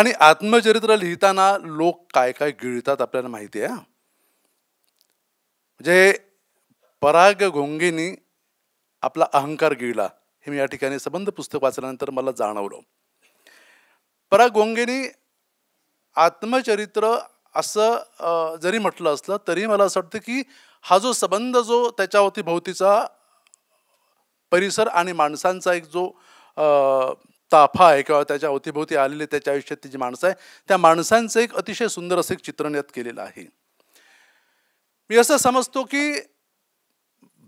Speaker 5: आणि आत्मचरित्र लिहिताना लोक काय काय गिळतात आपल्याला माहिती आहे म्हणजे पराग घोंगेनी आपला अहंकार गिळला हे मी या ठिकाणी संबंध पुस्तक वाचल्यानंतर मला जाणवलं पराग गोंगेनी आत्मचरित्र असं जरी म्हटलं असलं तरी मला असं वाटतं की हा जो संबंध जो त्याच्यावरती भोवतीचा परिसर आणि माणसांचा एक जो ताफा आहे किंवा त्याच्या अवतीभोवती आलेले त्याच्या आयुष्यात जी माणसं आहे त्या माणसांचं एक अतिशय सुंदर असं एक चित्रण यात केलेलं आहे मी असं समजतो की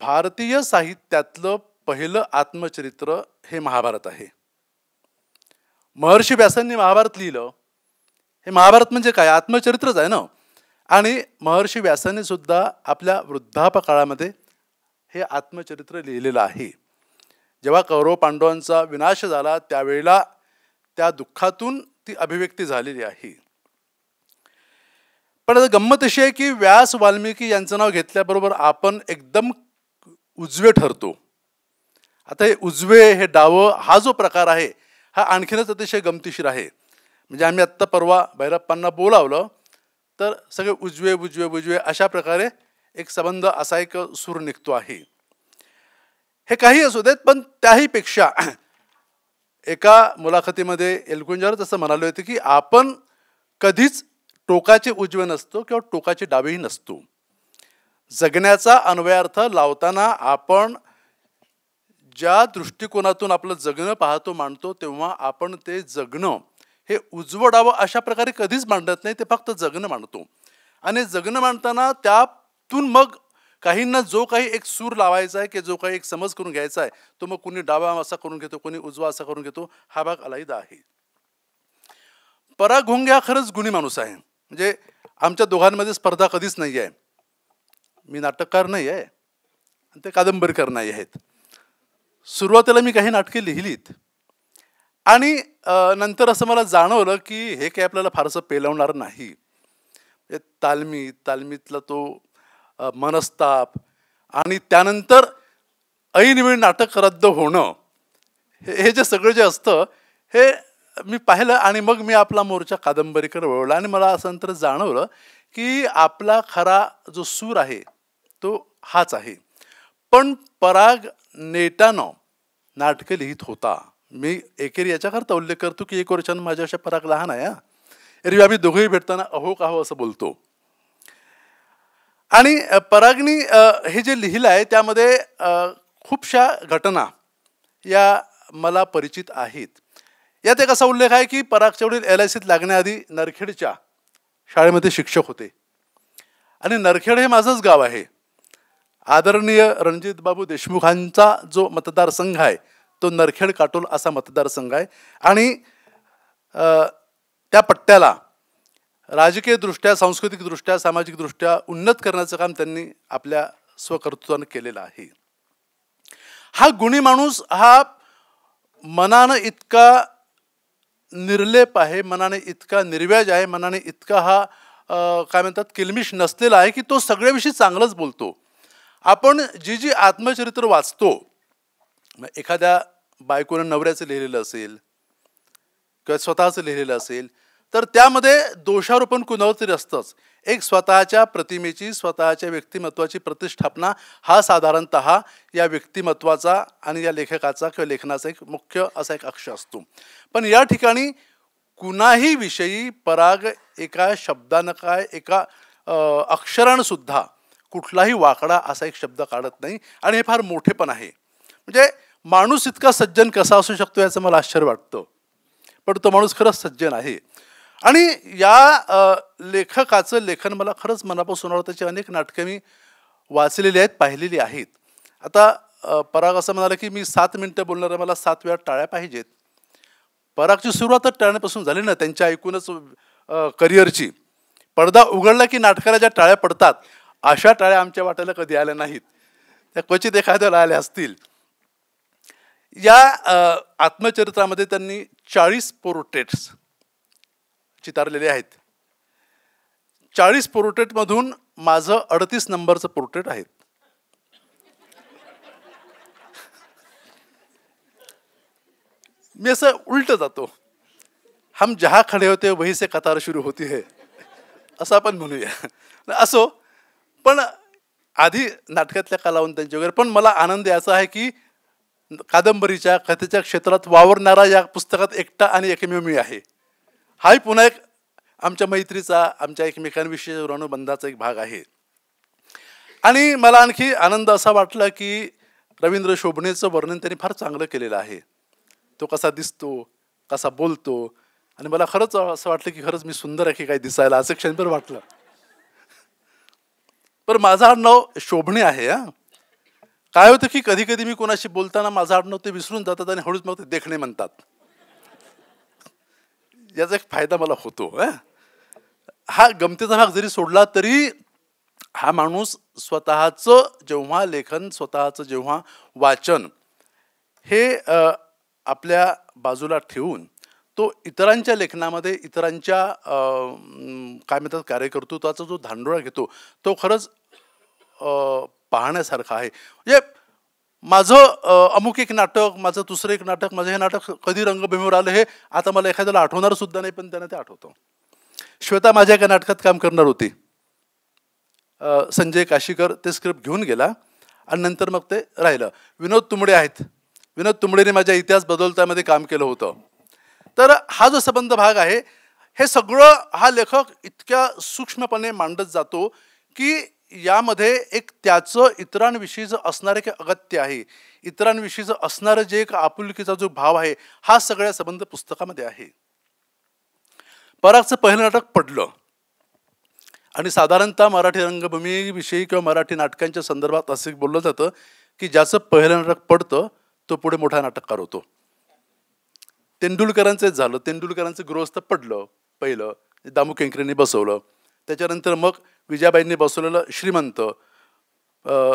Speaker 5: भारतीय साहित्यातलं पहिलं आत्मचरित्र हे महाभारत आहे महर्षी व्यासांनी महाभारत लिहिलं हे महाभारत म्हणजे काय आत्मचरित्रच आहे ना आणि महर्षी व्यासाने सुद्धा आपल्या वृद्धापकाळामध्ये हे आत्मचरित्र लिहिलेलं आहे जेव्हा कौरव पांडवांचा विनाश झाला त्यावेळेला त्या दुःखातून ती अभिव्यक्ती झालेली आहे पण आता गंमत अशी आहे की व्यास वाल्मिकी यांचं नाव घेतल्याबरोबर आपण एकदम उजवे ठरतो आता हे उजवे हे डावं हा जो प्रकार आहे हा आणखीनच अतिशय गमतीशीर आहे म्हणजे आम्ही आत्ता परवा भैरप्पांना बोलावलं तर सगळे उजवे उजवे बुजवे अशा प्रकारे एक संबंध असा एक सूर निघतो आहे हे काही असू देत पण त्याहीपेक्षा एका मुलाखतीमध्ये एलगुंजावर तसं म्हणाले होते की आपण कधीच टोकाचे उजवे नसतो किंवा टोकाचे डावेही नसतो जगण्याचा अन्वयार्थ लावताना आपण ज्या दृष्टिकोनातून आपलं जगणं पाहतो मांडतो तेव्हा आपण ते जगणं हे उजवं डावं अशा प्रकारे कधीच मांडत नाही ते फक्त जगणं मांडतो आणि जगणं मांडताना त्यातून मग काहींना जो काही एक सूर लावायचा आहे की जो काही एक समज करून घ्यायचा आहे तो मग कोणी डावा असा करून घेतो कोणी उजवा असा करून घेतो हा भाग अलायदा आहे पराघोंग्या खरंच गुणी माणूस आहे म्हणजे आमच्या दोघांमध्ये स्पर्धा कधीच नाही आहे मी नाटककार नाही आहे आणि ते कादंबरीकार नाही आहेत सुरुवातीला मी काही नाटके लिहिलीत आणि नंतर असं मला जाणवलं की हे काही आपल्याला फारसं पेलवणार नाही म्हणजे तालमी तालमीतला तो मनस्ताप आणि त्यानंतर ऐनवेळी नाटक रद्द होणं हे जे सगळं जे असतं हे मी पाहिलं आणि मग मी आपला मोर्चा कादंबरीकडे वळवला आणि मला असं नंतर जाणवलं की आपला खरा जो सूर आहे तो हाच आहे पण पराग नेटानं नाटकं लिहित होता मी एकेरी याच्याकरता उल्लेख करतो की एक वर्षानं माझ्या अशा पराग लहान आहे एरवी आम्ही दोघंही भेटताना अहो काहो असं बोलतो आणि परागणी हे जे लिहिलं आहे त्यामध्ये खूपशा घटना या मला परिचित आहेत यात एक असा उल्लेख आहे की परागच्या वडील एल आय सीत लागण्याआधी नरखेडच्या शाळेमध्ये शिक्षक होते आणि नरखेड हे माझंच गाव आहे आदरणीय रणजितबाबू देशमुखांचा जो मतदारसंघ आहे तो नरखेड काटोल असा मतदारसंघ आहे आणि त्या पट्ट्याला राजकीयदृष्ट्या सांस्कृतिकदृष्ट्या सामाजिकदृष्ट्या उन्नत करण्याचं काम त्यांनी आपल्या स्वकर्तृत्वानं केलेलं आहे हा गुणी माणूस हा मनानं इतका निर्लेप आहे मनाने इतका निर्व्याज आहे मनाने इतका हा काय म्हणतात किलमिश नसलेला आहे की तो सगळ्याविषयी चांगलंच बोलतो आपण जी जी आत्मचरित्र वाचतो एखाद्या बायकोनं नवऱ्याचं लिहिलेलं असेल किंवा स्वतःचं लिहिलेलं असेल तर त्यामध्ये दोषारोपण कुणावर तरी असतंच एक स्वतःच्या प्रतिमेची स्वतःच्या व्यक्तिमत्वाची प्रतिष्ठापना हा साधारणत या व्यक्तिमत्वाचा आणि या लेखकाचा किंवा लेखनाचा एक मुख्य असा एक अक्ष असतो पण या ठिकाणी कुणाही विषयी पराग एका शब्दानं काय एका सुद्धा कुठलाही वाकडा असा एक शब्द काढत नाही आणि हे फार मोठे पण आहे म्हणजे माणूस इतका सज्जन कसा असू शकतो याचं मला आश्चर्य वाटतं पण तो माणूस खरंच सज्जन आहे आणि या लेखकाचं लेखन मला खरंच मनापासून आवडतं त्याची अनेक नाटकं मी वाचलेली आहेत पाहिलेली आहेत आता पराग असं म्हणाला की मी सात मिनटं बोलणाऱ्या मला सात वेळा टाळ्या पाहिजेत परागची सुरुवात टाळण्यापासून झाली ना त्यांच्या ऐकूनच करिअरची पडदा उघडला की नाटकाला ज्या टाळ्या पडतात अशा टाळ्या आमच्या वाट्याला कधी आल्या नाहीत त्या क्वचित एखाद्याला आल्या असतील या आत्मचरित्रामध्ये त्यांनी चाळीस पोर्ट्रेट्स चितारलेले आहेत चाळीस पोर्ट्रेटमधून माझं अडतीस नंबरचं पोर्ट्रेट आहेत मी असं उलट जातो हम जहा खडे होते वही से कतार सुरू होती है असं आपण म्हणूया असो पण आधी नाटकातल्या कलावंतांची वगैरे पण मला आनंद याचा आहे की कादंबरीच्या कथेच्या क्षेत्रात वावरणारा या पुस्तकात एकटा आणि एकमेव मी आहे हाही पुन्हा एक आमच्या मैत्रीचा आमच्या एकमेकांविषयी रणुबंधाचा एक भाग आहे आणि मला आणखी आनंद असा वाटला की रवींद्र शोभणेचं वर्णन त्यांनी फार चांगलं केलेलं आहे तो कसा दिसतो कसा बोलतो आणि मला खरंच असं वाटलं की खरंच मी सुंदर आहे की काय दिसायला असं क्षणभर वाटलं पण माझं आडनाव शोभणे आहे हा काय होतं की कधी कधी मी कोणाशी बोलताना माझं आडनाव ते विसरून जातात आणि हळूच मग ते देखणे म्हणतात याचा एक फायदा मला होतो हा गमतीचा भाग जरी सोडला तरी हा माणूस स्वतःचं जेव्हा लेखन स्वतःचं जेव्हा वाचन हे आपल्या बाजूला ठेवून तो इतरांच्या लेखनामध्ये इतरांच्या काय म्हणतात कार्यकर्तृत्वाचा जो धांडोळा घेतो तो खरंच पाहण्यासारखा आहे म्हणजे माझं अमुक एक नाटक माझं दुसरं एक नाटक माझं हे नाटक कधी रंगभूमीवर आलं हे आता मला एखाद्याला आठवणार सुद्धा नाही पण त्यांना ते आठवतं श्वेता माझ्या एका नाटकात काम करणार होती संजय काशीकर ते स्क्रिप्ट घेऊन गेला आणि नंतर मग ते राहिलं विनोद तुमडे आहेत विनोद तुमडेने माझ्या इतिहास बदलतामध्ये काम केलं होतं तर हा जो संबंध भाग आहे हे सगळं हा लेखक इतक्या सूक्ष्मपणे मांडत जातो की यामध्ये एक त्याचं इतरांविषयीचं असणारं एक अगत्य आहे इतरांविषयीचं असणारं जे एक आपुलकीचा जो भाव आहे हा सगळ्या संबंध पुस्तकामध्ये आहे परागचं पहिलं नाटक पडलं आणि साधारणतः मराठी रंगभूमीविषयी किंवा मराठी नाटकांच्या संदर्भात असं बोललं जातं की ज्याचं पहिलं नाटक पडतं तो पुढे मोठा नाटककार होतो तेंडुलकरांचं झालं तेंडुलकरांचं गृहस्थ पडलं पहिलं दामू केंकरेंनी बसवलं त्याच्यानंतर मग विजयाबाईंनी बसवलेलं श्रीमंत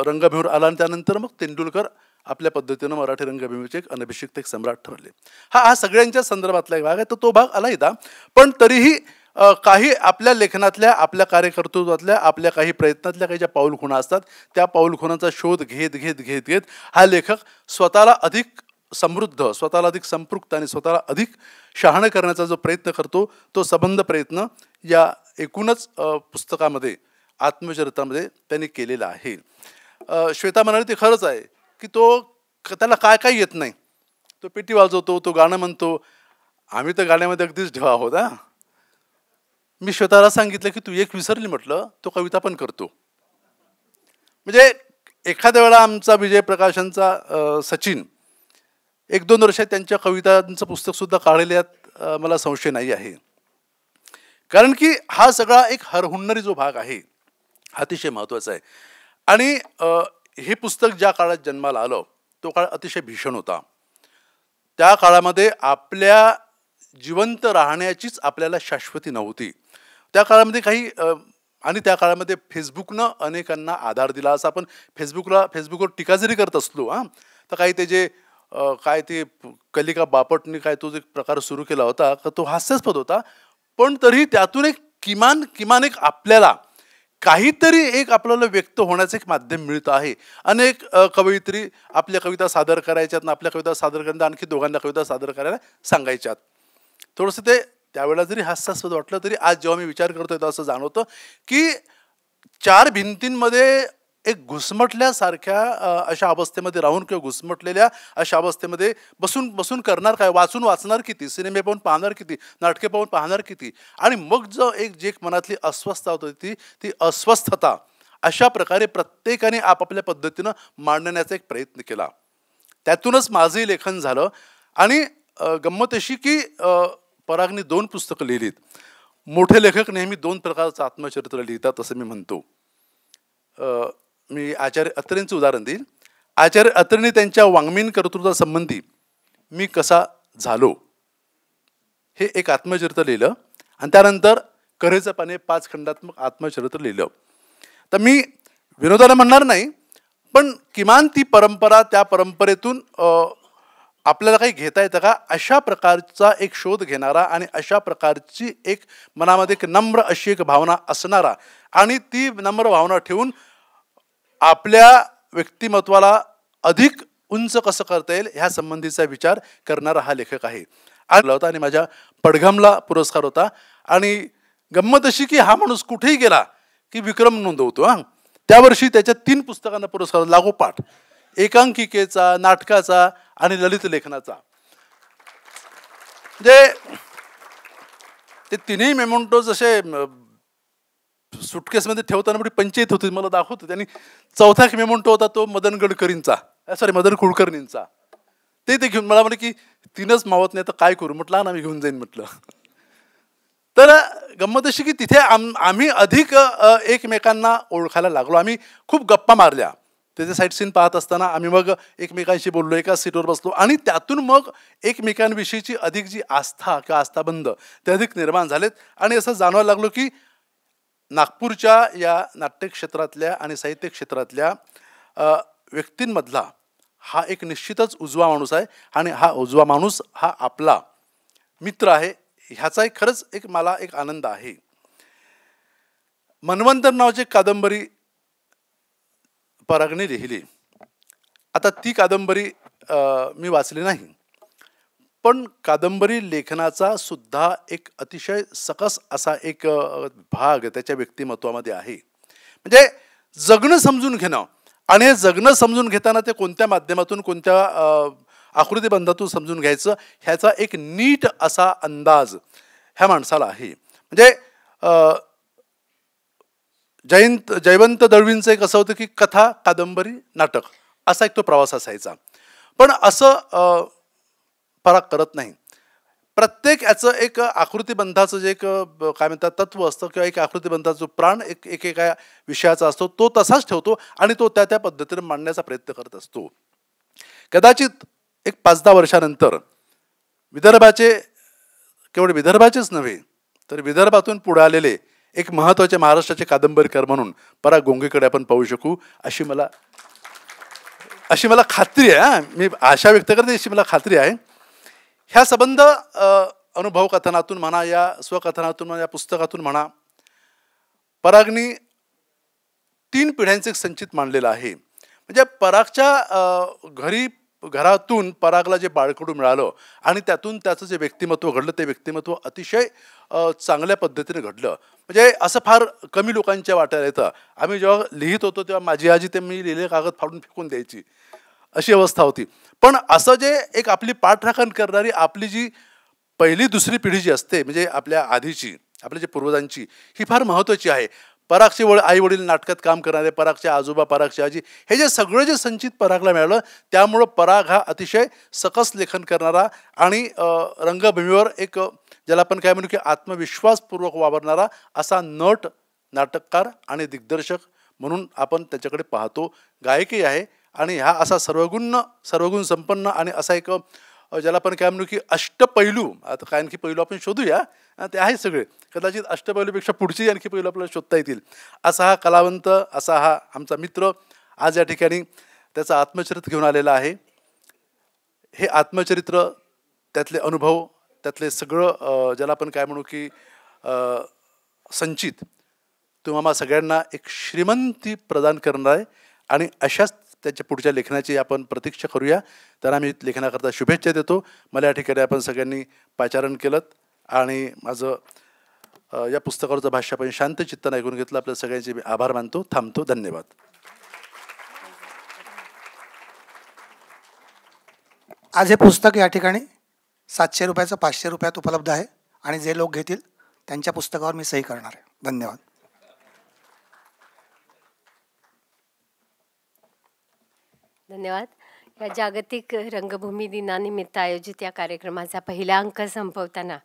Speaker 5: रंगभूमीवर आला आणि त्यानंतर मग तेंडुलकर आपल्या पद्धतीनं मराठी रंगभूमीचे एक अनभिषिक्त एक सम्राट ठरले हा हा सगळ्यांच्या संदर्भातला एक भाग आहे तर तो भाग आला इदा पण तरीही काही आपल्या लेखनातल्या आपल्या कार्यकर्तृत्वातल्या आपल्या काही प्रयत्नातल्या काही ज्या पाऊलखुणा असतात त्या पाऊलखुणाचा शोध घेत घेत घेत घेत हा लेखक स्वतःला अधिक समृद्ध स्वतःला अधिक संपृक्त आणि स्वतःला अधिक शहाणं करण्याचा जो प्रयत्न करतो तो सबंध प्रयत्न या एकूणच पुस्तकामध्ये आत्मचरित्रामध्ये त्यांनी केलेलं आहे श्वेता म्हणाली ते खरंच आहे की तो त्याला काय काय येत नाही तो पेटी वाजवतो तो गाणं म्हणतो आम्ही तर गाण्यामध्ये अगदीच ढेवा आहोत हा मी श्वेताला सांगितलं की तू एक विसरली म्हटलं तो कविता पण करतो म्हणजे एखाद्या वेळा आमचा विजय प्रकाशांचा सचिन एक दोन वर्षात त्यांच्या कवितांचं पुस्तकसुद्धा काढलेल्यात मला संशय नाही आहे कारण की हा सगळा एक हरहुन्नरी जो भाग आहे अतिशय महत्त्वाचा आहे आणि हे पुस्तक ज्या काळात जन्माला आलं तो काळ अतिशय भीषण होता त्या काळामध्ये आपल्या जिवंत राहण्याचीच आपल्याला शाश्वती नव्हती त्या काळामध्ये काही आणि त्या काळामध्ये फेसबुकनं अनेकांना आधार दिला असं आपण फेसबुकला फेसबुकवर टीका जरी करत असलो हां तर काही ते जे काय ते कलिका बापटने काय तो जे प्रकार सुरू केला होता तर तो हास्यास्पद होता पण तरी त्यातून एक किमान किमान एक आपल्याला काहीतरी एक आपल्याला व्यक्त होण्याचं एक माध्यम मिळतं आहे अनेक कवयित्री आपल्या कविता सादर करायच्यात ना आपल्या कविता सादर करताना आणखी दोघांना कविता सादर करायला सांगायच्यात थोडंसं ते त्यावेळेला जरी हास्यास्पद वाटलं तरी आज जेव्हा मी विचार करतो तेव्हा असं जाणवतं की चार भिंतींमध्ये एक घुसमटल्यासारख्या अशा अवस्थेमध्ये राहून किंवा घुसमटलेल्या अशा अवस्थेमध्ये बसून बसून करणार काय वाचून वाचणार किती सिनेमे पाहून पाहणार किती नाटके पाहून पाहणार किती आणि मग जो एक जे मनातली अस्वस्थता होती ती ती अस्वस्थता अशा प्रकारे प्रत्येकाने आपापल्या पद्धतीनं मांडण्याचा एक प्रयत्न केला त्यातूनच माझंही लेखन झालं आणि गंमत अशी की परागने दोन पुस्तकं लिहिलीत मोठे लेखक नेहमी दोन प्रकारचं आत्मचरित्र लिहितात असं मी म्हणतो मी आचार्य अत्रेंचं उदाहरण देईल आचार्य अत्रेने त्यांच्या वाङ्मीन कर्तृत्वासंबंधी मी कसा झालो हे एक आत्मचरित्र लिहिलं आणि त्यानंतर करेचं पाने पाच खंडात्मक आत्मचरित्र लिहिलं तर मी विनोदाला म्हणणार नाही पण किमान ती परंपरा त्या परंपरेतून आपल्याला काही घेता येतं का अशा प्रकारचा एक शोध घेणारा आणि अशा प्रकारची एक मनामध्ये एक नम्र अशी एक भावना असणारा आणि ती नम्र भावना ठेवून आपल्या व्यक्तिमत्वाला अधिक उंच कसं करता येईल ह्या संबंधीचा विचार करणारा हा लेखक आहे आला होता आणि माझ्या पडघमला पुरस्कार होता आणि गंमत अशी की हा माणूस कुठेही गेला की विक्रम नोंदवतो हां त्या वर्षी त्याच्या तीन पुस्तकांना पुरस्कार लागोपाठ एकांकिकेचा नाटकाचा आणि ललित लेखनाचा म्हणजे ते तिन्ही मेमोंटो जसे सुटकेसमध्ये ठेवताना मोठी पंचायत होती मला दाखवतो त्यांनी चौथा म्हणतो होता तो मदन गडकरींचा सॉरी मदन कुलकर्णींचा ते ते घेऊन मला म्हणे की तीनच मावत नाही तर काय करू म्हटलं ना मी घेऊन जाईन म्हटलं तर गंमत अशी की तिथे आम आम्ही अधिक एकमेकांना ओळखायला लागलो आम्ही खूप गप्पा मारल्या त्याचे साईड सीन पाहत असताना आम्ही मग एकमेकांशी बोललो एका सीटवर बसलो आणि त्यातून मग एकमेकांविषयीची अधिक जी आस्था किंवा आस्थाबंध ते अधिक निर्माण झालेत आणि असं जाणवायला लागलो की नागपूरच्या या नाट्यक्षेत्रातल्या आणि साहित्य क्षेत्रातल्या व्यक्तींमधला हा एक निश्चितच उजवा माणूस आहे आणि हा उजवा माणूस हा आपला मित्र आहे ह्याचाही खरंच एक मला एक आनंद आहे मनवंतर नावाची कादंबरी परागने लिहिली आता ती कादंबरी मी वाचली नाही पण कादंबरी लेखनाचा सुद्धा एक अतिशय सकस असा एक भाग त्याच्या व्यक्तिमत्वामध्ये आहे म्हणजे जगणं समजून घेणं आणि हे जगणं समजून घेताना ते कोणत्या माध्यमातून कोणत्या आकृतीबंधातून समजून घ्यायचं ह्याचा एक नीट असा अंदाज ह्या माणसाला आहे म्हणजे जयंत जयवंत दळवींचं एक असं होतं की कथा कादंबरी नाटक असा एक तो प्रवास असायचा पण असं फरक करत नाही प्रत्येक याचं एक आकृतीबंधाचं जे एक काय म्हणतात तत्व असतं किंवा एक आकृतीबंधाचा जो प्राण एक एकेका विषयाचा असतो तो तसाच ठेवतो आणि तो त्या त्या पद्धतीने मांडण्याचा प्रयत्न करत असतो कदाचित एक पाच दहा वर्षानंतर विदर्भाचे केवळ विदर्भाचेच नव्हे तर विदर्भातून पुढे आलेले एक महत्त्वाचे महाराष्ट्राचे कादंबरीकर म्हणून परा गोंगेकडे आपण पाहू शकू अशी मला अशी मला खात्री आहे मी आशा व्यक्त करते अशी मला खात्री आहे ह्या संबंध अनुभव कथनातून म्हणा या स्वकथनातून म्हणा या पुस्तकातून म्हणा परागनी तीन पिढ्यांचं एक संचित मांडलेलं आहे म्हणजे परागच्या घरी घरातून परागला जे बाळकडू मिळालं आणि त्यातून त्याचं जे व्यक्तिमत्व घडलं ते व्यक्तिमत्व अतिशय चांगल्या पद्धतीने घडलं म्हणजे असं फार कमी लोकांच्या वाट्याला येतं आम्ही जेव्हा लिहित होतो तेव्हा माझी आजी ते मी लिहिले कागद फाडून फेकून द्यायची अशी अवस्था होती पण असं जे एक आपली पाठराखण करणारी आपली जी पहिली दुसरी पिढी जी असते म्हणजे आपल्या आधीची आपल्या जे पूर्वजांची ही फार महत्त्वाची आहे परागचे वळ आई वडील नाटकात काम करणारे परागच्या आजोबा परागचे आजी हे जे सगळं जे संचित परागला मिळालं त्यामुळं पराग हा अतिशय सकस लेखन करणारा आणि रंगभूमीवर एक ज्याला आपण काय म्हणू की आत्मविश्वासपूर्वक वावरणारा असा नट नाटककार आणि दिग्दर्शक म्हणून आपण त्याच्याकडे पाहतो गायकी आहे आणि हा असा सर्वगुण सर्वगुण संपन्न आणि असा एक ज्याला आपण काय म्हणू की अष्टपैलू आता काय आणखी पैलू आपण शोधूया ते आहे सगळे कदाचित अष्टपैलूपेक्षा पुढची आणखी पैलू आपल्याला शोधता येतील असा हा कलावंत असा हा आमचा मित्र आज या ठिकाणी त्याचं आत्मचरित्र घेऊन आलेला आहे हे आत्मचरित्र त्यातले अनुभव त्यातले सगळं ज्याला आपण काय म्हणू की संचित तुम्हाला सगळ्यांना एक श्रीमंती प्रदान करणार आहे आणि अशाच त्याच्या पुढच्या लेखनाची आपण प्रतीक्षा करूया तर आम्ही लेखनाकरता शुभेच्छा देतो मला या ठिकाणी आपण सगळ्यांनी पाचारण केलं आणि माझं या पुस्तकावरचं भाष्य आपण शांत चित्तानं ऐकून घेतलं आपल्या सगळ्यांचे मी आभार मानतो थांबतो धन्यवाद
Speaker 3: आज हे पुस्तक या ठिकाणी सातशे रुपयाचं पाचशे रुपयात उपलब्ध आहे आणि जे लोक घेतील त्यांच्या पुस्तकावर मी सही करणार आहे धन्यवाद
Speaker 1: धन्यवाद या जागतिक रंगभूमी दिनानिमित्त आयोजित या कार्यक्रमाचा पहिला अंक संपवताना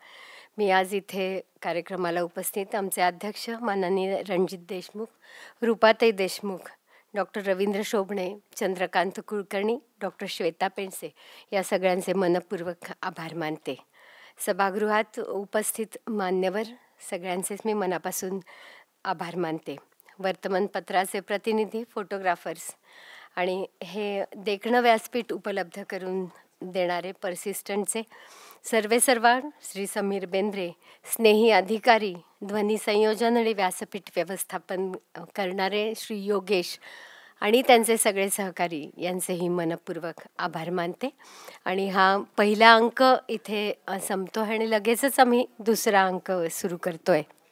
Speaker 1: मी आज इथे कार्यक्रमाला उपस्थित आमचे अध्यक्ष माननीय रणजित देशमुख रूपाताई देशमुख डॉक्टर रवींद्र शोभणे चंद्रकांत कुलकर्णी डॉक्टर श्वेता पेंडसे या सगळ्यांचे मनपूर्वक आभार मानते सभागृहात उपस्थित मान्यवर सगळ्यांचेच मी मनापासून आभार मानते वर्तमानपत्राचे प्रतिनिधी फोटोग्राफर्स आणि हे देखणं व्यासपीठ उपलब्ध करून देणारे सर्वे सर्वेसर्वा श्री समीर बेंद्रे स्नेही अधिकारी ध्वनी संयोजन आणि व्यासपीठ व्यवस्थापन करणारे श्री योगेश आणि त्यांचे सगळे सहकारी यांचेही मनपूर्वक आभार मानते आणि हा पहिला अंक इथे संपतो आणि लगेचच आम्ही दुसरा अंक सुरू करतो आहे